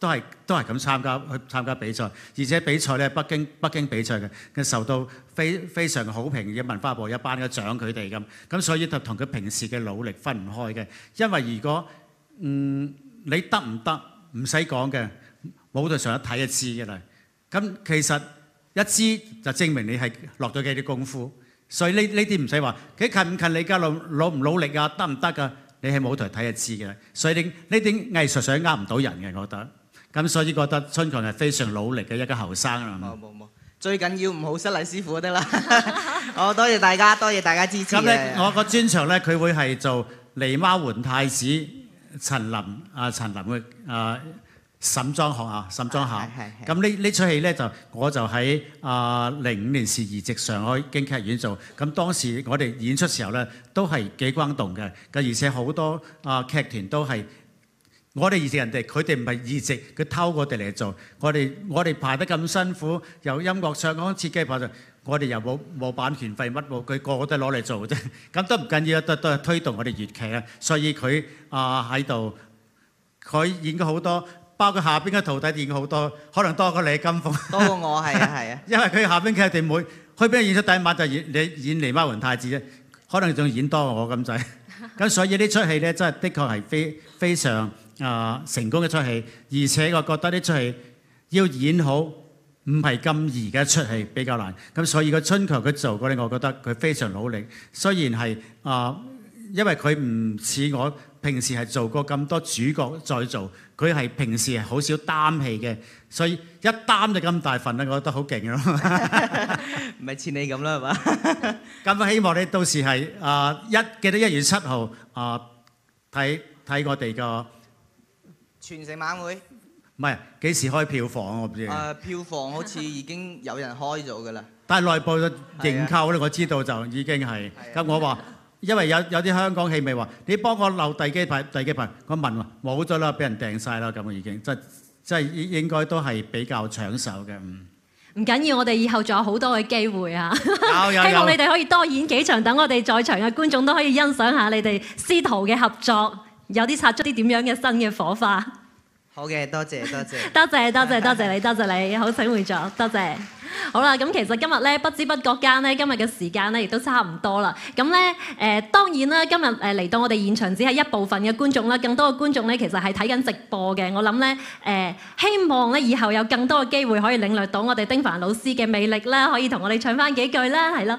S2: 都係都係咁參加去參加比賽，而且比賽咧北京北京比賽嘅，受到非非常嘅好評，嘅文化部一班嘅獎佢哋咁咁，所以就同佢平時嘅努力分唔開嘅。因為如果嗯你得唔得唔使講嘅，舞台上一睇就知嘅啦。咁其實一知就證明你係落咗幾啲功夫，所以呢呢啲唔使話佢近唔近你，噶，努努唔努力啊，得唔得噶？你喺舞台睇就知嘅，所以呢呢啲藝術上呃唔到人嘅，我覺得。咁所以覺得春強係非常努力嘅一個後生啊！冇冇冇，
S4: 最緊要唔好失禮師傅得啦！<laughs> 好，多謝大家，多謝大家支持。咁咧，我
S2: 個專場咧，佢會係做《狸貓換太子》、陳林啊、陳林嘅啊《沈莊學》啊，《沈莊下》。咁呢呢出戲咧，就我就喺啊零五年時移植上海京劇院做，咁當時我哋演出時候咧，都係幾轟動嘅，咁而且好多啊劇團都係。我哋移植人哋，佢哋唔係移植，佢偷我哋嚟做。我哋我哋排得咁辛苦，由音樂、上講設計爬上，我哋又冇冇版權費乜冇，佢個個都攞嚟做啫。<laughs> 咁都唔緊要，都都係推動我哋粵劇啊。所以佢啊喺度，佢演咗好多，包括下邊嘅徒弟演好多，可能多過李金鳳，多過我係啊 <laughs> 係啊。因為佢下邊嘅徒弟每去邊演出，第一晚就演你演狸貓換太子啫，可能仲演多過我咁滯。<laughs> 咁所以呢出戲咧，真係的確係非非常。啊！成功嘅出戏，而且我覺得呢出戏要演好唔係咁易嘅出戏比較難。咁所以個春強佢做過咧，我覺得佢非常努力。雖然係啊，因為佢唔似我平時係做過咁多主角再做，佢係平時係好少擔戲嘅，所以一擔就咁大份咧，我覺得好勁咯。<laughs> 唔係似你咁啦，係嘛？<laughs> 咁我希望你到時係啊一記得一月七號啊睇睇我哋個。
S4: 全城晚會？
S2: 唔係幾時開票房我唔知。誒
S4: 票房好似已經有人開咗㗎啦。
S2: 但係內部嘅營購咧，我知道就已經係。咁我話，因為有有啲香港戲咪話，你幫我留第幾排第幾排？我問話冇咗啦，俾人訂晒啦咁已經。即即應應該都係比較搶手嘅。
S1: 唔緊要，我哋以後仲有好多嘅機會啊！<laughs>
S2: 希望你哋
S1: 可以多演幾場，等我哋在場嘅觀眾都可以欣賞下你哋司徒嘅合作。有啲擦出啲點樣嘅新嘅火花。
S4: 好嘅，多謝 <laughs> 多謝。
S1: 多謝多謝多謝你，多謝你好，請回座，多謝。好啦，咁其實今日咧，不知不覺間咧，今日嘅時間咧，亦都差唔多啦。咁咧，誒當然啦，今日誒嚟到我哋現場只係一部分嘅觀眾啦，更多嘅觀眾咧，其實係睇緊直播嘅。我諗咧，誒希望咧，以後有更多嘅機會可以領略到我哋丁凡老師嘅魅力啦，可以同我哋唱翻幾句啦，係啦。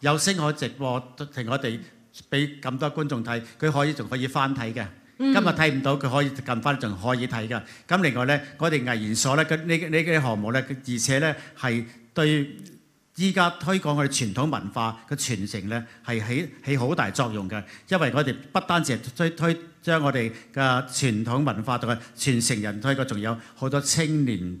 S2: 有星可直播，停我哋俾咁多觀眾睇，佢可以仲可以翻睇嘅。今日睇唔到，佢可以近翻仲可以睇嘅。咁另外咧，我哋藝研所咧，呢呢啲項目咧，而且咧係對依家推廣我哋傳統文化嘅傳承咧，係起起好大作用嘅。因為我哋不單止係推推將我哋嘅傳統文化同埋傳承人，推佢仲有好多青年。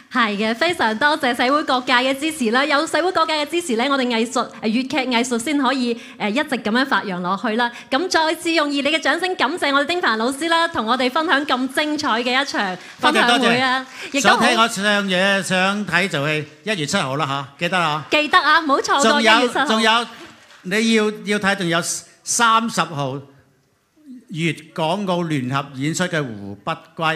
S1: 係嘅，非常多謝社會各界嘅支持啦，有社會各界嘅支持咧，我哋藝術誒粵劇藝術先可以誒一直咁樣發揚落去啦。咁再次用熱烈嘅掌聲感謝我哋丁凡老師啦，同我哋分享咁精彩嘅一場分享會啊！亦都想睇我唱
S2: 嘢，想睇就係一月七號啦嚇，記得啊！
S1: 記得啊，唔好錯過一月七號。仲有仲有，
S2: 你要要睇仲有三十號粵港澳聯合演出嘅《胡北歸》。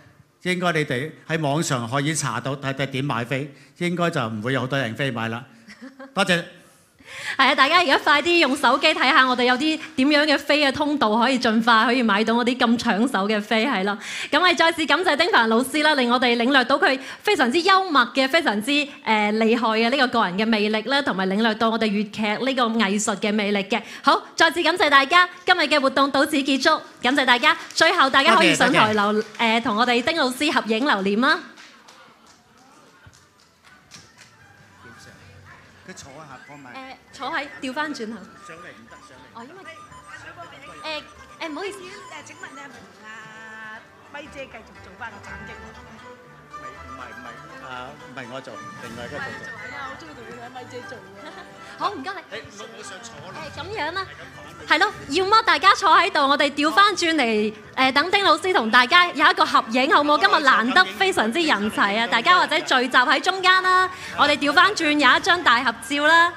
S2: 應該你哋喺網上可以查到睇睇點買飛，應該就唔會有好多人飛買啦。多謝。
S1: 系啊！大家而家快啲用手機睇下，我哋有啲點樣嘅飛嘅通道可以進化，可以買到我啲咁搶手嘅飛，系咯。咁我再次感謝丁凡老師啦，令我哋领略到佢非常之幽默嘅、非常之誒厲害嘅呢個個人嘅魅力啦，同埋领略到我哋粵劇呢個藝術嘅魅力嘅。好，再次感謝大家，今日嘅活動到此結束，感謝大家。最後大家可以上台留诶同我哋丁老師合影留念啦。
S2: 坐喺，調翻轉好。上嚟唔得，上嚟。
S3: 因誒誒，唔好意思，誒請問你係咪同阿咪姐繼續做翻個眼睛唔
S2: 係唔係唔係，啊唔係我做，另外一個做。
S3: 係啊，好中意同你兩咪姐做
S1: 嘅。好，唔該你。誒，我我想坐。誒，咁樣啦。係咯，要麼大家坐喺度，我哋調翻轉嚟，誒等丁老師同大家有一個合影，好唔好？今日難得非常之人齊啊，大家或者聚集喺中間啦，我哋調翻轉有一張大合照啦。